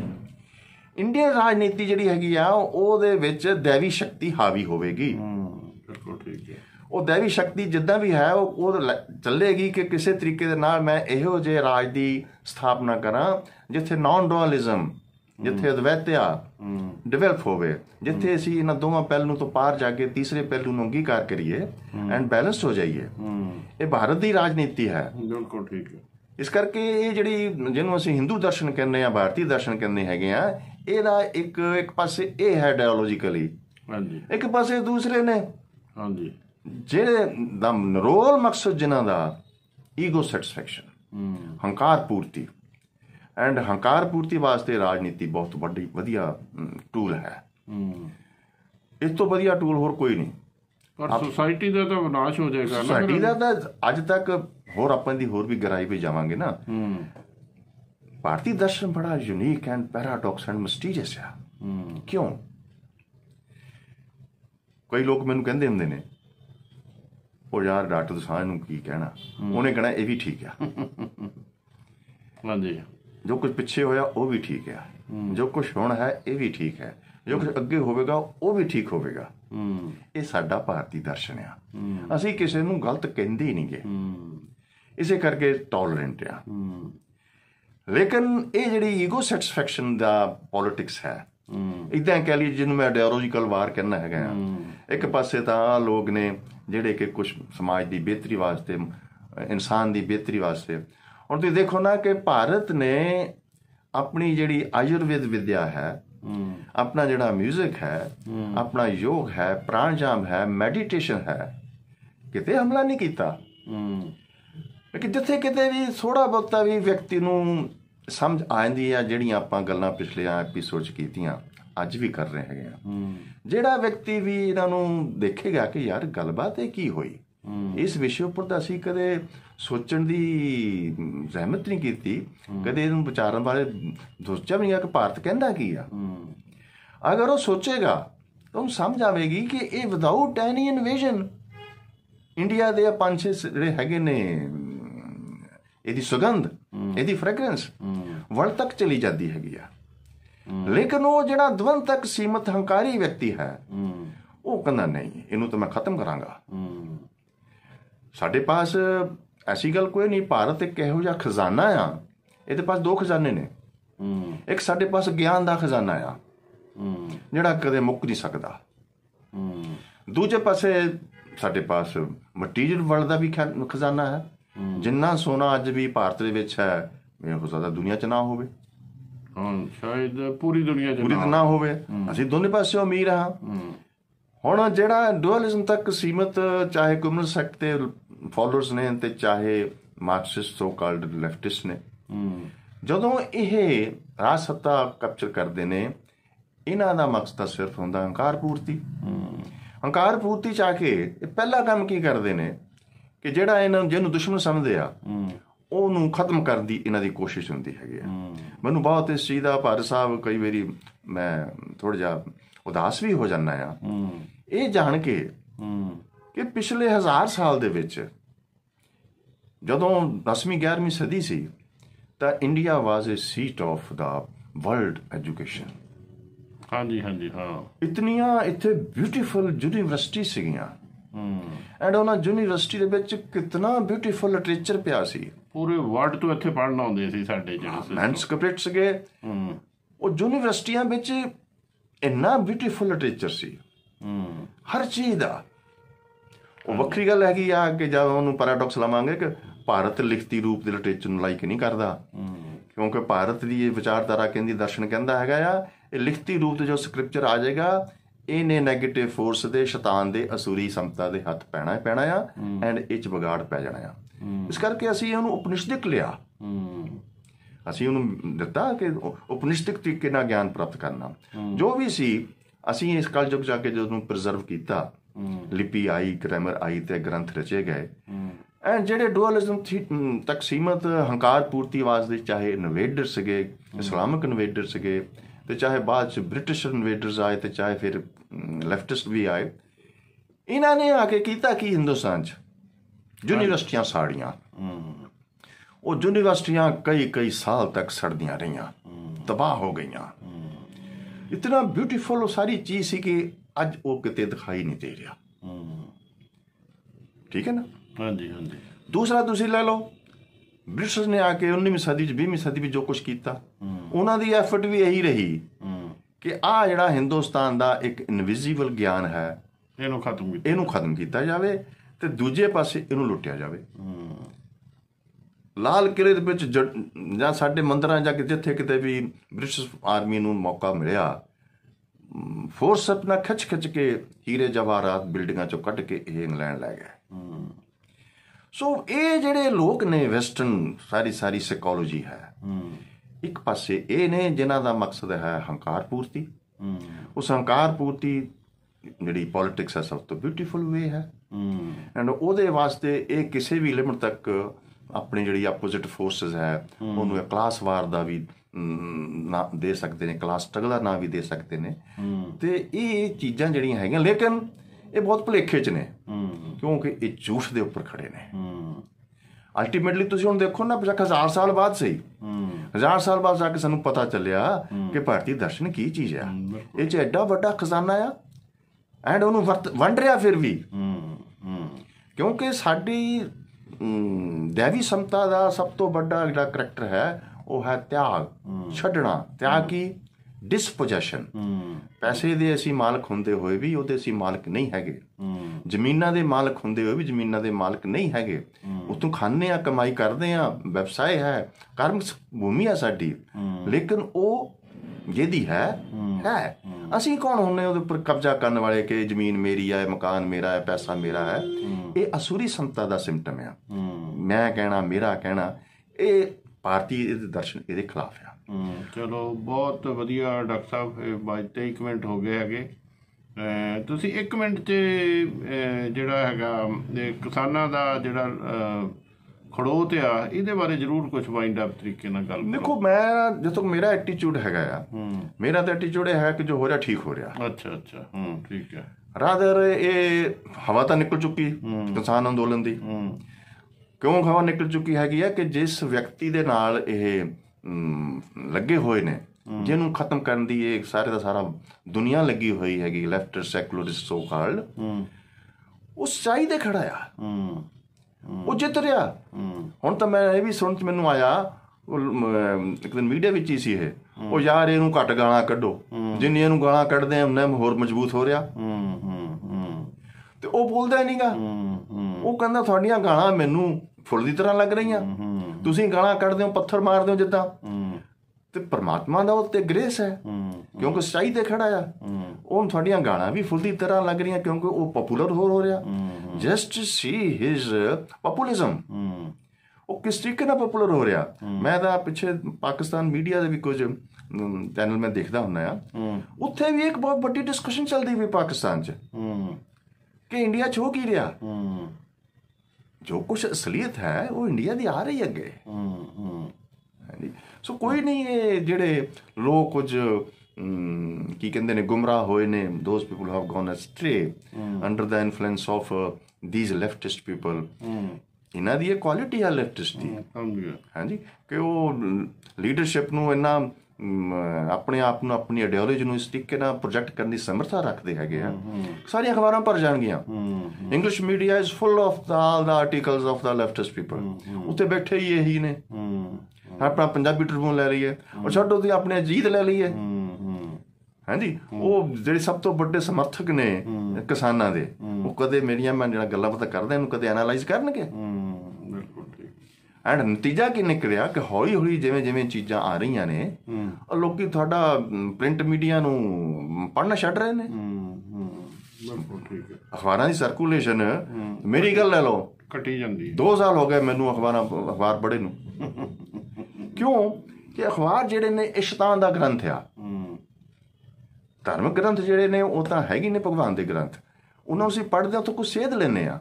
ਇੰਡੀਅਨ ਰਾਜਨੀਤੀ ਜਿਹੜੀ ਹੈਗੀ ਆ ਉਹਦੇ ਵਿੱਚ ਦੇਵੀ ਸ਼ਕਤੀ ਹਾਵੀ ਹੋਵੇਗੀ ਬਿਲਕੁਲ ਠੀਕ ਹੈ ਉਹ ਦੇਵੀ ਸ਼ਕਤੀ ਜਿੱਦਾਂ ਵੀ ਹੈ ਉਹ ਚੱਲੇਗੀ ਕਿ ਕਿਸੇ ਤਰੀਕੇ ਦੇ ਨਾਲ ਮੈਂ ਇਹੋ ਜਿਹੇ ਰਾਜ ਦੀ ਸਥਾਪਨਾ ਕਰਾਂ ਜਿੱਥੇ ਨਾਨ ਡੁਅਲਿਜ਼ਮ ਜਿੱਥੇ ਅਦਵੈਤਿਆ ਡਿਵੈਲਪ ਹੋਵੇ ਜਿੱਥੇ ਅਸੀਂ ਇਹਨਾਂ ਦੋਵਾਂ ਨੂੰ ਤੋਂ ਪਾਰ ਜਾ ਕੇ ਤੀਸਰੇ ਪਹਿਲੂ ਨੂੰ ਅੰਗੀਕਾਰ ਕਰੀਏ ਐਂਡ ਬੈਲੈਂਸ ਹੋ ਜਾਈਏ ਇਹ ਭਾਰਤ ਦੀ ਰਾਜਨੀਤੀ ਹੈ ਬਿਲਕੁਲ ਠੀਕ ਹੈ ਇਸ ਕਰਕੇ ਇਹ ਜਿਹੜੀ ਜਿਹਨੂੰ ਅਸੀਂ ਹਿੰਦੂ ਦਰਸ਼ਨ ਕਹਿੰਦੇ ਆ ਭਾਰਤੀ ਦਰਸ਼ਨ ਕਹਿੰਦੇ ਹੈਗੇ ਆ ਇਹਦਾ ਇੱਕ ਇੱਕ ਪਾਸੇ ਇਹ ਹੈ ਡਾਇਓਲੋਜੀਕਲੀ ਹਾਂਜੀ ਇੱਕ ਪਾਸੇ ਦੂਸਰੇ ਨੇ ਹਾਂਜੀ ਜਿਹੜੇ ਦਾ ਰੋਲ ਮਕਸਦ ਜਿਨ੍ਹਾਂ ਦਾ ਈਗੋ ਸੈਟੀਸਫੈਕਸ਼ਨ ਹੰਕਾਰ ਪੂਰਤੀ ਐਂਡ ਹੰਕਾਰ ਪੂਰਤੀ ਵਾਸਤੇ ਰਾਜਨੀਤੀ ਬਹੁਤ ਵੱਡੀ ਵਧੀਆ ਟੂਲ ਹੈ ਇਸ ਤੋਂ ਵਧੀਆ ਟੂਲ ਹੋਰ ਕੋਈ ਨਹੀਂ ਪਰ ਸੋਸਾਇਟੀ ਦਾ ਤਾਂ ਵਿਨਾਸ਼ ਹੋ ਜਾਏਗਾ ਨਾ ਸੋਸਾਇਟੀ ਦਾ ਤਾਂ ਅੱਜ ਤੱਕ ਹੋਰ ਆਪਾਂ ਦੀ ਹੋਰ ਵੀ ਗਹਿਰਾਈ ਵਿੱਚ ਜਾਵਾਂਗੇ ਨਾ ਭਾਰਤੀ ਦਰਸ਼ਨ ਬੜਾ unique and paradox and mysterious ਹੈ ਕਿਉਂ ਕਈ ਲੋਕ ਮੈਨੂੰ ਕਹਿੰਦੇ ਹੁੰਦੇ ਨੇ ਉਹ ਯਾਰ ਡਾਕਟਰ ਸਾਹਿਬ ਨੂੰ ਕੀ ਕਹਿਣਾ ਉਹਨੇ ਕਹਣਾ ਇਹ ਵੀ ਠੀਕ ਆ ਹਾਂਜੀ ਜੋ ਕੁਝ ਪਿੱਛੇ ਹੋਇਆ ਉਹ ਵੀ ਠੀਕ ਹੈ ਜੋ ਕੁਝ ਹੁਣ ਹੈ ਇਹ ਵੀ ਠੀਕ ਹੈ ਜੋ ਕੁਝ ਅੱਗੇ ਹੋਵੇਗਾ ਉਹ ਵੀ ਠੀਕ ਹੋਵੇਗਾ ਇਹ ਸਾਡਾ ਭਾਰਤੀ ਦਰਸ਼ਨ ਆ ਅਸੀਂ ਕਿਸੇ ਨੂੰ ਗਲਤ ਕਹਿੰਦੇ ਹੀ ਨਹੀਂਗੇ ਇਸੇ ਕਰਕੇ ਟੋਲਰੈਂਟ ਆ ਲੇਕਿਨ ਇਹ ਜਿਹੜੀ ਈਗੋ ਸੈਟੀਸਫੈਕਸ਼ਨ ਦਾ ਪੋਲਿਟਿਕਸ ਹੈ ਇਦਾਂ ਕਹ ਲਈ ਜਿਹਨੂੰ ਮੈਂ ਆਈਡੀਓਲੋਜੀਕਲ ਵਾਰ ਕਹਿਣਾ ਹੈਗਾ ਇੱਕ ਪਾਸੇ ਤਾਂ ਆ ਲੋਕ ਨੇ ਜਿਹੜੇ ਕਿ ਕੁਝ ਸਮਾਜ ਦੀ ਬਿਹਤਰੀ ਵਾਸਤੇ ਇਨਸਾਨ ਦੀ ਬਿਹਤਰੀ ਵਾਸਤੇ ਹੁਣ ਤੁਸੀਂ ਦੇਖੋ ਨਾ ਕਿ ਭਾਰਤ ਨੇ ਆਪਣੀ ਜਿਹੜੀ ਆਯੁਰਵੇਦ ਵਿਦਿਆ ਹੈ ਆਪਣਾ ਜਿਹੜਾ 뮤직 ਹੈ ਆਪਣਾ ਯੋਗ ਹੈ ਪ੍ਰਾਣਾਯਾਮ ਹੈ ਮੈਡੀਟੇਸ਼ਨ ਹੈ ਕਿਤੇ ਹਮਲਾ ਨਹੀਂ ਕੀਤਾ ਕਿ ਜਿੱਥੇ ਕਿਤੇ ਵੀ ਥੋੜਾ ਬਹੁਤਾ ਵੀ ਵਿਅਕਤੀ ਨੂੰ ਸਮਝ ਆ ਜਾਂਦੀ ਹੈ ਜਿਹੜੀਆਂ ਆਪਾਂ ਗੱਲਾਂ ਪਿਛਲੇ ਐਪੀਸੋਡ 'ਚ ਕੀਤੀਆਂ ਅੱਜ ਵੀ ਕਰ ਰਹੇ ਹੈਗੇ ਆ ਜਿਹੜਾ ਵਿਅਕਤੀ ਵੀ ਇਹਨਾਂ ਨੂੰ ਦੇਖੇਗਾ ਕਿ ਯਾਰ ਗੱਲਬਾਤ ਇਹ ਕੀ ਹੋਈ ਇਸ ਵਿਸ਼ੇ ਉੱਪਰ ਤਾਂ ਅਸੀਂ ਕਦੇ ਸੋਚਣ ਦੀ ਜ਼ਹਿਮਤ ਨਹੀਂ ਕੀਤੀ ਕਦੇ ਇਹਨੂੰ ਵਿਚਾਰਨ ਬਾਰੇ ਸੋਚਿਆ ਵੀ ਨਹੀਂ ਕਿ ਭਾਰਤ ਕਹਿੰਦਾ ਕੀ ਆ ਅਗਰ ਉਹ ਸੋਚੇਗਾ ਤਾਂ ਸਮਝ ਆਵੇਗੀ ਕਿ ਇਹ ਵਿਦਆਊਟ ਐਨੀ ਇਨਵੇਜਨ ਇੰਡੀਆ ਦੇ ਪੰਜ ਜਿਹੜੇ ਹੈਗੇ ਨੇ ਇਹਦੀ ਸੁਗੰਧ ਇਹਦੀ ਫ੍ਰੈਗਰੈਂਸ ਵਰਲਡ ਤੱਕ ਚਲੀ ਜਾਂਦੀ ਹੈਗੀ ਆ ਲੇਕਿਨ ਉਹ ਜਿਹੜਾ ਦਵੰਤ ਤੱਕ ਸੀਮਤ ਹੰਕਾਰੀ ਵਿਅਕਤੀ ਹੈ ਉਹ ਕਹਿੰਦਾ ਨਹੀਂ ਇਹਨੂੰ ਤਾਂ ਮੈਂ ਖਤਮ ਕਰਾਂਗਾ ਸਾਡੇ ਪਾਸ ਐਸੀ ਗੱਲ ਕੋਈ ਨਹੀਂ ਭਾਰਤ ਇੱਕ ਇਹੋ ਜਿਹਾ ਖਜ਼ਾਨਾ ਆ ਇਹਦੇ ਪਾਸ ਦੋ ਖਜ਼ਾਨੇ ਨੇ ਹੂੰ ਇੱਕ ਸਾਡੇ ਪਾਸ ਗਿਆਨ ਦਾ ਖਜ਼ਾਨਾ ਆ ਹੂੰ ਜਿਹੜਾ ਕਦੇ ਮੁੱਕ ਨਹੀਂ ਸਕਦਾ ਹੂੰ ਦੂਜੇ ਪਾਸੇ ਸਾਡੇ ਪਾਸ ਮਟੀਰੀਅਲ ਵਰਲਡ ਦਾ ਵੀ ਖਜ਼ਾਨਾ ਹੈ ਜਿੰਨਾ ਸੋਨਾ ਅੱਜ ਵੀ ਭਾਰਤ ਦੇ ਵਿੱਚ ਹੈ ਮੇਰੇ ਹੋ ਸਕਦਾ ਦੁਨੀਆ 'ਚ ਨਾ ਹੋਵੇ ਹਾਂ ਸ਼ਾਇਦ ਪੂਰੀ ਦੁਨੀਆ 'ਚ ਨਾ ਹੋਵੇ ਅਸੀਂ ਦੋਨੇ ਪਾਸੇ ਅਮੀਰ ਹਾਂ ਹੁਣ ਜਿਹੜਾ ਡੁਅਲਿਜ਼ਮ ਤੱਕ ਸੀਮਤ ਚਾਹੇ ਕਮਿਊਨਲ ਸੈਕਟ ਦੇ ਫਾਲੋਅਰਸ ਨੇ ਤੇ ਚਾਹੇ ਮਾਰਕਸਿਸਟ ਸੋ ਕਾਲਡ ਲੈਫਟਿਸਟ ਨੇ ਜਦੋਂ ਇਹ ਰਾਜ ਸੱਤਾ ਕੈਪਚਰ ਕਰਦੇ ਨੇ ਇਹਨਾਂ ਦਾ ਮਕਸਦ ਸਿਰਫ ਹੁੰਦਾ ਹੰਕਾਰ ਪੂਰਤੀ ਹੰਕਾਰ ਪੂਰਤੀ ਚਾਹ ਕੇ ਇਹ ਪਹਿਲਾ ਕੰਮ ਕੀ ਕਰਦੇ ਨੇ ਕਿ ਜਿਹੜਾ ਇਹਨਾਂ ਜਿਹਨੂੰ ਦੁਸ਼ਮਣ ਸਮਝਦੇ ਆ ਉਹਨੂੰ ਖਤਮ ਕਰਨ ਦੀ ਇਹਨਾਂ ਦੀ ਕੋਸ਼ਿਸ਼ ਹੁੰਦੀ ਹੈਗੀ ਮੈਨੂੰ ਬਹੁਤ ਇਸ ਚੀਜ਼ ਦਾ ਭਾਰਤ ਸਾਹਿਬ ਕਈ ਵਾਰੀ ਮੈਂ ਥੋੜਾ ਜਿਹਾ ਉਦਾਸ ਵੀ ਹੋ ਜਾਂਦਾ ਆ ਇਹ ਜਾਣ ਕੇ ਕਿ ਪਿਛਲੇ ਹਜ਼ਾਰ ਸਾਲ ਦੇ ਵਿੱਚ ਜਦੋਂ 10ਵੀਂ 11ਵੀਂ ਸਦੀ ਸੀ ਤਾਂ India was a seat of the world education ਹਾਂਜੀ ਹਾਂਜੀ ਹਾਂ ਇਤਨੀਆਂ ਇੱਥੇ ਬਿਊਟੀਫੁਲ ਯੂਨੀਵਰਸਿਟੀ ਸੀਗੀਆਂ ਐਂਡ ਉਹਨਾਂ ਯੂਨੀਵਰਸਿਟੀ ਦੇ ਵਿੱਚ ਕਿੰਨਾ ਬਿਊਟੀਫੁਲ ਲਿਟਰੇਚਰ ਪਿਆ ਸੀ ਪੂਰੇ ਵਰਲਡ ਤੋਂ ਇੱਥੇ ਪੜ੍ਹਨ ਆਉਂਦੇ ਸੀ ਸਾਡੇ ਜਿਹੜੇ ਮੈਨਸਕ੍ਰਿਪਟਸ ਗਏ ਉਹ ਯੂਨੀਵਰਸਿਟੀਆਂ ਵਿੱਚ ਇੰਨਾ ਬਿਊਟੀਫੁਲ ਲਿਟਰੇਚਰ ਸੀ ਹਰ ਚੀਜ਼ ਦਾ ਉਹ ਵੱਖਰੀ ਗੱਲ ਹੈਗੀ ਆ ਕਿ ਜਦੋਂ ਉਹਨੂੰ ਪੈਰਾਡੌਕਸ ਲਾਵਾਂਗੇ ਕਿ ਭਾਰਤ ਲਿਖਤੀ ਰੂਪ ਦੇ ਲਿਟਰੇਚਰ ਨੂੰ ਲਾਈਕ ਨਹੀਂ ਕਰਦਾ ਕਿਉਂਕਿ ਭਾਰਤ ਦੀ ਇਹ ਵਿਚਾਰਧਾਰਾ ਕਹਿੰਦੀ ਦਰਸ਼ਨ ਕਹਿੰਦਾ ਹੈਗਾ ਆ ਇਹ ਲਿਖਤੀ ਰੂਪ ਤੇ ਜੋ ਸਕ੍ਰਿਪਚਰ ਆ ਜਾਏਗਾ ਇਹਨੇ 네ਗੇਟਿਵ ਫੋਰਸ ਦੇ ਸ਼ੈਤਾਨ ਦੇ ਅਸੂਰੀ ਸੰਪਤਾ ਦੇ ਹੱਥ ਪੈਣਾ ਹੈ ਪੈਣਾ ਆ ਐਂਡ ਇਹ ਚ ਵਿਗਾੜ ਪੈ ਜਾਣਾ ਆ ਇਸ ਕਰਕੇ ਅਸੀਂ ਇਹਨੂੰ ਉਪਨਿਸ਼ਦਿਕ ਲਿਆ ਅਸੀਂ ਉਹਨੂੰ ਦਿੱਤਾ ਕਿ ਉਪਨਿਸ਼ਦਿਕ ਤਰੀਕੇ ਨਾਲ ਗਿਆਨ ਪ੍ਰਾਪਤ ਕਰਨਾ ਜੋ ਵੀ ਸੀ ਅਸੀਂ ਇਸ ਕਲ ਜੁਗ ਜਾ ਕੇ ਜਦੋਂ ਪ੍ਰੀਜ਼ਰਵ ਕੀਤਾ ਲਿਪੀ ਆਈ ਗ੍ਰਾਮਰ ਆਈ ਤੇ ਗ੍ਰੰਥ ਰਚੇ ਗਏ ਐਂ ਜਿਹੜੇ ਡੁਅਲਿਜ਼ਮ ਤੱਕ ਸੀਮਤ ਹੰਕਾਰ ਪੂਰਤੀਵਾਦ ਦੇ ਚਾਹੇ ਇਨਵੇਡਰ ਸਗੇ ਇਸਲਾਮਿਕ ਇਨਵੇਡਰ ਸਗੇ ਤੇ ਚਾਹੇ ਬਾਅਦ ਚ ਬ੍ਰਿਟਿਸ਼ ਇਨਵੇਡਰਸ ਆਏ ਤੇ ਚਾਹੇ ਫਿਰ ਲੈਫਟਿਸਟ ਵੀ ਆਏ ਇਹਨਾਂ ਨੇ ਆ ਕੇ ਕੀਤਾ ਕਿ ਹਿੰਦੁਸਤਾਨ ਚ ਯੂਨੀਵਰਸਿਟੀਆਂ ਸਾੜੀਆਂ ਉਹ ਯੂਨੀਵਰਸਿਟੀਆਂ ਕਈ ਕਈ ਸਾਲ ਤੱਕ ਸੜਦੀਆਂ ਰਹੀਆਂ ਤਬਾਹ ਹੋ ਗਈਆਂ ਇਤਨਾ ਬਿਊਟੀਫੁਲ ਉਹ ਸਾਰੀ ਚੀਜ਼ ਸੀ ਕਿ ਅੱਜ ਉਹ ਕਿਤੇ ਦਿਖਾਈ ਨਹੀਂ ਦੇ ਰਿਹਾ ਠੀਕ ਹੈ ਨਾ ਹਾਂਜੀ ਹਾਂਜੀ ਦੂਸਰਾ ਤੁਸੀਂ ਲੈ ਲਓ ਬ੍ਰਿਟਿਸ਼ ਨੇ ਆ ਕੇ 19ਵੀਂ ਸਦੀ ਚ 20ਵੀਂ ਸਦੀ ਵਿੱਚ ਜੋ ਕੁਝ ਕੀਤਾ ਉਹਨਾਂ ਦੀ ਐਫਰਟ ਵੀ ਇਹੀ ਰਹੀ ਕਿ ਆ ਜਿਹੜਾ ਹਿੰਦੁਸਤਾਨ ਦਾ ਇੱਕ ਇਨਵਿਜ਼ੀਬਲ ਗਿਆਨ ਹੈ ਇਹਨੂੰ ਖਤਮ ਕੀਤਾ ਇਹਨੂੰ ਖਤਮ ਕੀਤਾ ਜਾਵੇ ਤੇ ਦੂਜੇ ਪਾਸੇ ਇਹਨੂੰ ਲੁੱਟਿਆ ਜਾਵੇ ਲਾਲ ਕਿਲੇ ਦੇ ਵਿੱਚ ਜਾਂ ਸਾਡੇ ਮੰਦਰਾਂ ਜਾਂ ਜਿੱਥੇ ਕਿਤੇ ਵੀ ਬ੍ਰਿਟਿਸ਼ ਆਰਮੀ ਨੂੰ ਮੌਕਾ ਮਿਲਿਆ ਫੋਰਸ ਆਪਣਾ ਖਿੱਚ ਖਿੱਚ ਕੇ ਹੀਰੇ ਜਵਾਹਰਾਤ ਬਿਲਡਿੰਗਾਂ ਚੋਂ ਕੱਢ ਕੇ ਇਹ ਇੰਗਲੈਂਡ ਲੈ ਗਏ ਸੋ ਇਹ ਜਿਹੜੇ ਲੋਕ ਨੇ ਵੈਸਟਰਨ ਸਾਰੀ ਸਾਰੀ ਸਾਈਕੋਲੋਜੀ ਹੈ ਇੱਕ ਪਾਸੇ ਇਹ ਨੇ ਜਿਨ੍ਹਾਂ ਦਾ ਮਕਸਦ ਹੈ ਹੰਕਾਰ ਪੂਰਤੀ ਉਸ ਹੰਕਾਰ ਪੂਰਤੀ ਜਿਹੜੀ ਪੋਲਿਟਿਕਸ ਹੈ ਸਭ ਤੋਂ ਬਿਊਟੀਫੁਲ ਵੇ ਹੈ ਐਂਡ ਉਹਦੇ ਵਾਸਤੇ ਇਹ ਕਿਸੇ ਵੀ ਲਿਮਟ ਤੱਕ ਆਪਣੀ ਜਿਹੜੀ ਆਪੋਜ਼ਿਟ ਫੋਰਸਸ ਹੈ ਉਹਨੂੰ ਇੱਕ ਕਲਾਸ ਵਾਰ ਦਾ ਵੀ ਨਾ ਦੇ ਸਕਦੇ ਨੇ ਕਲਾਸ ਸਟਰਗਲ ਦਾ ਨਾਂ ਵੀ ਦੇ ਸਕਦੇ ਨੇ ਤੇ ਇਹ ਚੀਜ਼ਾਂ ਜਿਹੜੀਆਂ ਹੈਗੀਆਂ ਲੇਕਿਨ ਇਹ ਬਹੁਤ ਭੁਲੇਖੇ ਚ ਨੇ ਕਿਉਂਕਿ ਇਹ ਝੂਠ ਦੇ ਉੱਪਰ ਖੜੇ ਨੇ ਅਲਟੀਮੇਟਲੀ ਤੁਸੀਂ ਹੁਣ ਦੇਖੋ ਨਾ ਹਜ਼ਾਰ ਸਾਲ ਬਾਅਦ ਸਹੀ ਹਜ਼ਾਰ ਸਾਲ ਬਾਅਦ ਜਾ ਕੇ ਸਾਨੂੰ ਪਤਾ ਚੱਲਿਆ ਕਿ ਭਾਰਤੀ ਦਰਸ਼ਨ ਕੀ ਚੀਜ਼ ਆ ਇਹ ਚ ਐਡਾ ਵੱਡਾ ਖਜ਼ਾਨਾ ਆ ਐਂਡ ਉਹਨੂੰ ਵੰਡ ਰਿਹਾ ਫਿਰ ਵੀ ਕਿਉਂਕਿ ਸਾਡੀ ਦੇਵੀ ਸਮਤਾ ਦਾ ਸਭ ਤੋਂ ਵੱਡਾ ਜਿਹੜਾ ਕਰੈਕਟਰ ਹੈ ਉਹ ਹੈ ਤਿਆਗ ਛੱਡਣਾ ਤਿਆਗ ਕੀ ਡਿਸਪੋਜੀਸ਼ਨ ਪੈਸੇ ਦੇ ਅਸੀਂ ਮਾਲਕ ਹੁੰਦੇ ਹੋਏ ਵੀ ਉਹਦੇ ਅਸੀਂ ਮਾਲਕ ਨਹੀਂ ਹੈਗੇ ਜ਼ਮੀਨਾਂ ਦੇ ਮਾਲਕ ਹੁੰਦੇ ਹੋਏ ਵੀ ਜ਼ਮੀਨਾਂ ਦੇ ਮਾਲਕ ਨਹੀਂ ਹੈਗੇ ਉਤੋਂ ਖਾਣੇ ਆ ਕਮਾਈ ਕਰਦੇ ਆ ਵੈਬਸਾਈ ਹੈ ਕਰਮ ਭੂਮੀ ਆ ਸਾਡੀ ਲੇਕਿਨ ਉਹ ਜਿਹਦੀ ਹੈ ਹੈ ਅਸੀਂ ਕੌਣ ਹੁੰਨੇ ਉਹਦੇ ਉੱਪਰ ਕਬਜ਼ਾ ਕਰਨ ਵਾਲੇ ਕਿ ਜ਼ਮੀਨ ਮੇਰੀ ਹੈ ਮਕਾਨ ਮੇਰਾ ਹੈ ਪੈਸਾ ਮੇਰਾ ਹੈ ਇਹ ਅਸੂਰੀ ਸੰਤਾ ਦਾ ਸਿੰਪਟਮ ਆ ਮੈਂ ਕਹਿਣਾ ਮੇਰਾ ਕਹਿਣਾ ਇਹ ਭਾਰਤੀ ਦੇ ਦਰਸ਼ਨ ਇਹਦੇ ਖਿਲਾਫ ਆ ਚਲੋ ਬਹੁਤ ਵਧੀਆ ਡਾਕਟਰ ਸਾਹਿਬ ਬਾਜਤੇ 1 ਮਿੰਟ ਹੋ ਗਏ ਹੈਗੇ ਤੁਸੀਂ 1 ਮਿੰਟ ਤੇ ਜਿਹੜਾ ਹੈਗਾ ਕਿਸਾਨਾਂ ਦਾ ਜਿਹੜਾ ਆ ਇਹਦੇ ਬਾਰੇ ਜ਼ਰੂਰ ਕੁਝ ਵਾਈਂਡ ਅਪ ਤਰੀਕੇ ਨਾਲ ਗੱਲ ਕਰੋ ਦੇਖੋ ਮੈਂ ਜਦੋਂ ਮੇਰਾ ਐਟੀਟਿਊਡ ਹੈਗਾ ਆ ਮੇਰਾ ਤਾਂ ਐਟੀਟਿਊਡ ਹੈ ਕਿ ਜੋ ਹੋ ਰਿਹਾ ਠੀਕ ਹੋ ਰਿਹਾ ਅੱਛਾ ਅੱਛਾ ਹੂੰ ਠੀਕ ਹੈ ਰਾਦਰ ਇਹ ਹਵਾ ਤਾਂ ਨਿਕਲ ਚੁੱਕੀ ਕਿਸਾਨ ਅੰਦੋਲਨ ਦੀ ਕਿਉਂ ਹਵਾ ਨਿਕਲ ਚੁੱਕੀ ਹੈਗੀ ਹੈ ਕਿ ਜਿਸ ਵਿਅਕਤੀ ਦੇ ਨਾਲ ਇਹ ਲੱਗੇ ਹੋਏ ਨੇ ਜਿਹਨੂੰ ਖਤਮ ਕਰਨ ਦੀ ਇਹ ਸਾਰੇ ਦਾ ਸਾਰਾ ਦੁਨੀਆ ਲੱਗੀ ਹੋਈ ਹੈਗੀ ਲੈਫਟ ਸੈਕੂਲਰਿਸਟ ਸੋ ਕਾਲਡ ਉਸ ਚਾਹੀਦੇ ਖੜਾ ਆ ਉਹ ਜਿੱਤ ਰਿਹਾ ਹੁਣ ਤਾਂ ਮੈਂ ਇਹ ਵੀ ਸੁਣ ਚ ਮੈਨੂੰ ਆਇਆ ਇੱਕ ਦਿਨ ਮੀਡੀਆ ਵਿੱਚ ਹੀ ਸੀ ਇਹ ਉਹ ਯਾਰ ਇਹਨੂੰ ਘੱਟ ਗਾਣਾ ਕੱਢੋ ਜਿੰਨੀ ਇਹਨੂੰ ਗਾਣਾ ਕੱਢਦੇ ਆ ਉਹਨੇ ਹੋਰ ਮਜ਼ਬੂਤ ਹੋ ਰਿਹਾ ਤੇ ਉਹ ਬੋਲਦਾ ਨਹੀਂਗਾ ਉਹ ਕਹਿੰਦਾ ਤੁਹਾਡੀਆਂ ਗਾਣਾ ਮੈਨੂੰ ਫੁੱਲ ਦੀ ਤਰ੍ਹਾਂ ਲੱਗ ਰਹੀਆਂ ਤੁਸੀਂ ਗਾਣਾ ਕੱਢਦੇ ਹੋ ਪੱਥਰ ਮਾਰਦੇ ਹੋ ਜਿੱਦਾਂ ਤੇ ਪਰਮਾਤਮਾ ਦਾ ਉੱਤੇ ਗ੍ਰੇਸ ਹੈ ਕਿਉਂਕਿ ਸਹੀ ਤੇ ਖੜਾ ਆ ਉਹ ਤੁਹਾਡੀਆਂ ਗਾਣਾ ਵੀ ਫੁੱਲ ਦੀ ਤਰ੍ਹਾਂ ਲੱਗ ਰਹੀਆਂ ਕਿਉਂਕਿ ਉਹ ਪਪੂਲਰ ਹੋ ਰਿਹਾ ਜਸਟ ਸੀ ਹਿਸ ਪਪੂਲਿਜ਼ਮ ਉਹ ਕਿਸ ਤਰੀਕੇ ਨਾਲ ਪਪੂਲਰ ਹੋ ਰਿਹਾ ਮੈਂ ਤਾਂ ਪਿੱਛੇ ਪਾਕਿਸਤਾਨ ਮੀਡੀਆ ਦੇ ਵੀ ਕੁਝ ਚੈਨਲ ਮੈਂ ਦੇਖਦਾ ਹੁੰਦਾ ਆ ਉੱਥੇ ਵੀ ਇੱਕ ਬਹੁਤ ਵੱਡੀ ਡਿਸਕਸ਼ਨ ਚੱਲਦੀ ਵੀ ਪਾਕਿਸਤਾਨ 'ਚ ਕਿ ਇੰਡੀਆ ਛੋ ਕੀ ਰਿਹਾ ਜੋ ਕੁਝ ਅਸਲੀਅਤ ਹੈ ਉਹ ਇੰਡੀਆ ਦੀ ਆ ਰਹੀ ਅੱਗੇ ਹਾਂਜੀ ਸੋ ਕੋਈ ਨਹੀਂ ਇਹ ਜਿਹੜੇ ਲੋਕ ਕੁਝ ਕੀ ਕਹਿੰਦੇ ਨੇ ਗੁੰਮਰਾਹ ਹੋਏ ਨੇ those people have gone astray under the influence of these leftist people ਇਹਨਾਂ ਦੀ ਕੁਆਲਿਟੀ ਆ ਲੈਫਟਿਸਟ ਦੀ ਹਾਂਜੀ ਕਿ ਉਹ ਲੀਡਰਸ਼ਿਪ ਨੂੰ ਇਹਨਾਂ ਆਪਣੇ ਆਪ ਨੂੰ ਆਪਣੀ ਆਈਡੀਓਲੋਜੀ ਨੂੰ ਇਸ ਤਰੀਕੇ ਨਾਲ ਪ੍ਰੋਜੈਕਟ ਕਰਨ ਦੀ ਸਮਰੱਥਾ ਰੱਖਦੇ ਹੈਗੇ ਆ ਸਾਰੀਆਂ ਅਖਬਾਰਾਂ ਭਰ ਜਾਣਗੀਆਂ English media is full of all the articles of the leftist people ਉੱਤੇ ਬੈਠੇ ਹੀ ਇਹੀ ਨੇ ਆਪਣਾ ਪੰਜਾਬੀ ਟ੍ਰਿਬਿਊਨ ਲੈ ਰਹੀ ਹੈ ਔਰ ਛੱਡੋ ਤੁਸੀਂ ਆਪਣੇ ਅਜੀਤ ਲੈ ਲਈ ਹੈ ਹਾਂਜੀ ਉਹ ਜਿਹੜੇ ਸਭ ਤੋਂ ਵੱਡੇ ਸਮਰਥਕ ਨੇ ਕਿਸਾਨਾਂ ਦੇ ਉਹ ਕਦੇ ਮੇਰੀਆਂ ਮੈਂ ਜਿਹੜਾ ਗੱਲਾਂ ਬਤਾ ਕਰਦੇ ਇਹਨੂੰ ਕਦੇ ਐਨਾਲਾਈਜ਼ ਕਰਨਗੇ ਬਿਲਕੁਲ ਠੀਕ ਐਂਡ ਨਤੀਜਾ ਕੀ ਨਿਕਲਿਆ ਕਿ ਹੌਲੀ ਹੌਲੀ ਜਿਵੇਂ ਜਿਵੇਂ ਚੀਜ਼ਾਂ ਆ ਰਹੀਆਂ ਨੇ ਉਹ ਲੋਕੀ ਤੁਹਾਡਾ ਪ੍ਰਿੰਟ ਮੀਡੀਆ ਨੂੰ ਪੜਨਾ ਛੱਡ ਰਹੇ ਨੇ ਬਿਲਕੁਲ ਠੀਕ ਹੈ ਅਖਬਾਰਾਂ ਦੀ ਸਰਕੂਲੇਸ਼ਨ ਮੇਰੀ ਗੱਲ ਲੈ ਲਓ ਕੱਟੀ ਜਾਂਦੀ 2 ਸਾਲ ਹੋ ਗਏ ਮੈਨੂੰ ਅਖਬਾਰਾਂ ਅਖਬਾਰ ਪੜੇ ਨੂੰ ਕਿਉਂ ਕਿ ਅਖਬਾਰ ਜਿਹੜੇ ਨੇ ਇਸ਼ਤਾਨ ਦਾ ਗ੍ਰੰਥ ਆ ਧਾਰਮਿਕ ਗ੍ਰੰਥ ਜਿਹੜੇ ਨੇ ਉਹ ਤਾਂ ਹੈਗੇ ਨੇ ਭਗਵਾਨ ਦੇ ਗ੍ਰੰਥ ਉਹਨਾਂ ਨੂੰ ਅਸੀਂ ਪੜ੍ਹਦੇ ਹਾਂ ਤਾਂ ਕੋਈ ਸੇਧ ਲੈਨੇ ਆ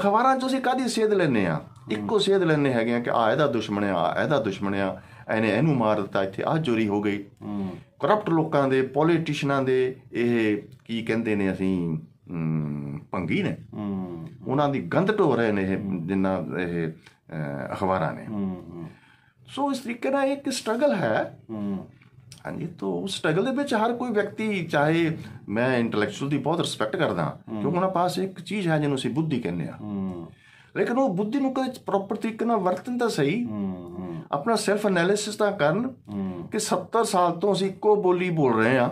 ਅਖਬਾਰਾਂ ਚੋਂ ਅਸੀਂ ਕਾਦੀ ਸੇਧ ਲੈਨੇ ਆ ਇੱਕੋ ਸੇਧ ਲੈਨੇ ਹੈਗੇ ਆ ਕਿ ਆ ਇਹਦਾ ਦੁਸ਼ਮਣ ਆ ਇਹਦਾ ਦੁਸ਼ਮਣ ਆ ਇਹਨੇ ਇਹਨੂੰ ਮਾਰ ਦਿੱਤਾ ਇੱਥੇ ਆ ਚੋਰੀ ਹੋ ਗਈ ਕਰਪਟ ਲੋਕਾਂ ਦੇ ਪੋਲੀਟੀਸ਼ੀਨਾਂ ਦੇ ਇਹ ਕੀ ਕਹਿੰਦੇ ਨੇ ਅਸੀਂ ਪੰਗੀ ਨੇ ਉਹਨਾਂ ਦੀ ਗੰਦ ਢੋ ਰਹੇ ਨੇ ਇਹ ਜਿੰਨਾ ਇਹ ਅਖਬਾਰਾਂ ਨੇ ਸੋ ਇਸ ਤਰੀਕੇ ਨਾਲ ਇੱਕ ਸਟਰਗਲ ਹੈ ਹਾਂਜੀ ਤੋਂ ਉਸ ਸਟਰਗਲ ਦੇ ਵਿੱਚ ਹਰ ਕੋਈ ਵਿਅਕਤੀ ਚਾਹੇ ਮੈਂ ਇੰਟੈਲੈਕਚੁਅਲ ਦੀ ਬਹੁਤ ਰਿਸਪੈਕਟ ਕਰਦਾ ਕਿਉਂਕਿ ਉਹਨਾਂ ਪਾਸ ਇੱਕ ਚੀਜ਼ ਹੈ ਜਿਹਨੂੰ ਅਸੀਂ ਬੁੱਧੀ ਕਹਿੰਦੇ ਆ ਲੇਕਿਨ ਉਹ ਬੁੱਧੀ ਨੂੰ ਕਦੇ ਪ੍ਰੋਪਰ ਤਰੀਕੇ ਨਾਲ ਵਰਤਣ ਤਾਂ ਸਹੀ ਆਪਣਾ ਸੈਲਫ ਅਨਾਲਿਸਿਸ ਤਾਂ ਕਰਨ ਕਿ 70 ਸਾਲ ਤੋਂ ਅਸੀਂ ਇੱਕੋ ਬੋਲੀ ਬੋਲ ਰਹੇ ਆ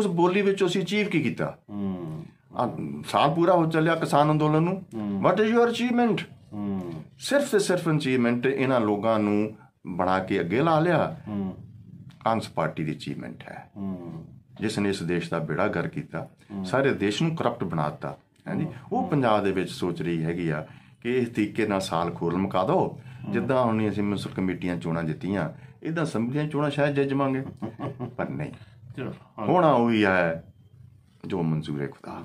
ਉਸ ਬੋਲੀ ਵਿੱਚ ਅਸੀਂ ਅਚੀਵ ਕੀ ਕੀਤਾ ਸਾਲ ਪੂਰਾ ਹੋ ਚੱਲਿਆ ਕਿਸਾਨ ਅੰਦੋਲਨ ਨੂੰ ਵਾਟ ਇਜ਼ ਯੂਰ ਅਚੀਵਮੈਂਟ ਸਿਰਫ ਸਿਰਫ ਅਚੀਵਮੈਂਟ ਇਹਨਾਂ ਲੋਕਾਂ ਨੂੰ ਬਣਾ ਕੇ ਅੱਗੇ ਲਾ ਲਿਆ ਕਾਂਗਸ ਪਾਰਟੀ ਦੀ ਅਚੀਵਮੈਂਟ ਹੈ ਜਿਸ ਨੇ ਇਸ ਦੇਸ਼ ਦਾ ਬੇੜਾ ਗਰ ਕੀਤਾ ਸਾਰੇ ਦੇਸ਼ ਨੂੰ ਕਰਪਟ ਬਣਾਤਾ ਹਾਂਜੀ ਉਹ ਪੰਜਾਬ ਦੇ ਵਿੱਚ ਸੋਚ ਰਹੀ ਹੈਗੀ ਆ ਕਿ ਇਸ ਤਰੀਕੇ ਨਾਲ ਸਾਲ ਖੋਲ ਮਕਾ ਦੋ ਜਿੱਦਾਂ ਹੁਣ ਅਸੀਂ ਮਿਊਨਿਸਪਲ ਕਮੇਟੀਆਂ ਚੋਣਾਂ ਜਿੱਤੀਆਂ ਇਦਾਂ ਸੰਭਲੀਆਂ ਚੋਣਾਂ ਸ਼ਾਇਦ ਜੱਜ ਮੰਗੇ ਪਰ ਨਹੀਂ ਚਲੋ ਹੋਣਾ ਉਹੀ ਹੈ ਜੋ ਮਨਜ਼ੂਰ ਹੈ ਖੁਦਾ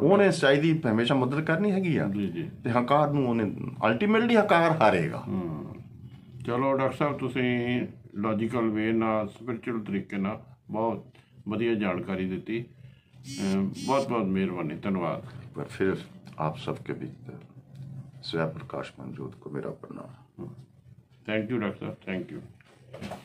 ਉਹਨੇ ਸਾਈਦੀ ਹਮੇਸ਼ਾ ਮਦਦ ਕਰਨੀ ਹੈਗੀ ਆ ਜੀ ਜੀ ਤੇ ਹੰਕਾਰ ਨੂੰ ਉਹਨੇ ਅਲਟੀਮੇਟਲੀ ਹੰਕਾਰ ਹਾਰੇਗਾ ਚਲੋ ਡਾਕਟਰ ਸਾਹਿਬ ਤੁਸੀਂ ਲੌਜੀਕਲ ਵੇ ਨਾਲ ਸਪਿਰਚੁਅਲ ਤਰੀਕੇ ਨਾਲ ਬਹੁਤ ਵਧੀਆ ਜਾਣਕਾਰੀ ਦਿੱਤੀ ਬਹੁਤ ਬਹੁਤ ਮਿਹਰਬਾਨੀ ਧੰਨਵਾਦ ਪਰ ਫਿਰ ਆਪ ਸਭ ਕੇ ਵਿੱਚ ਸਵੈ ਪ੍ਰਕਾਸ਼ ਮਨਜੋਤ ਕੋ ਮੇਰਾ ਪ੍ਰਣਾਮ thank you doctor sahib thank you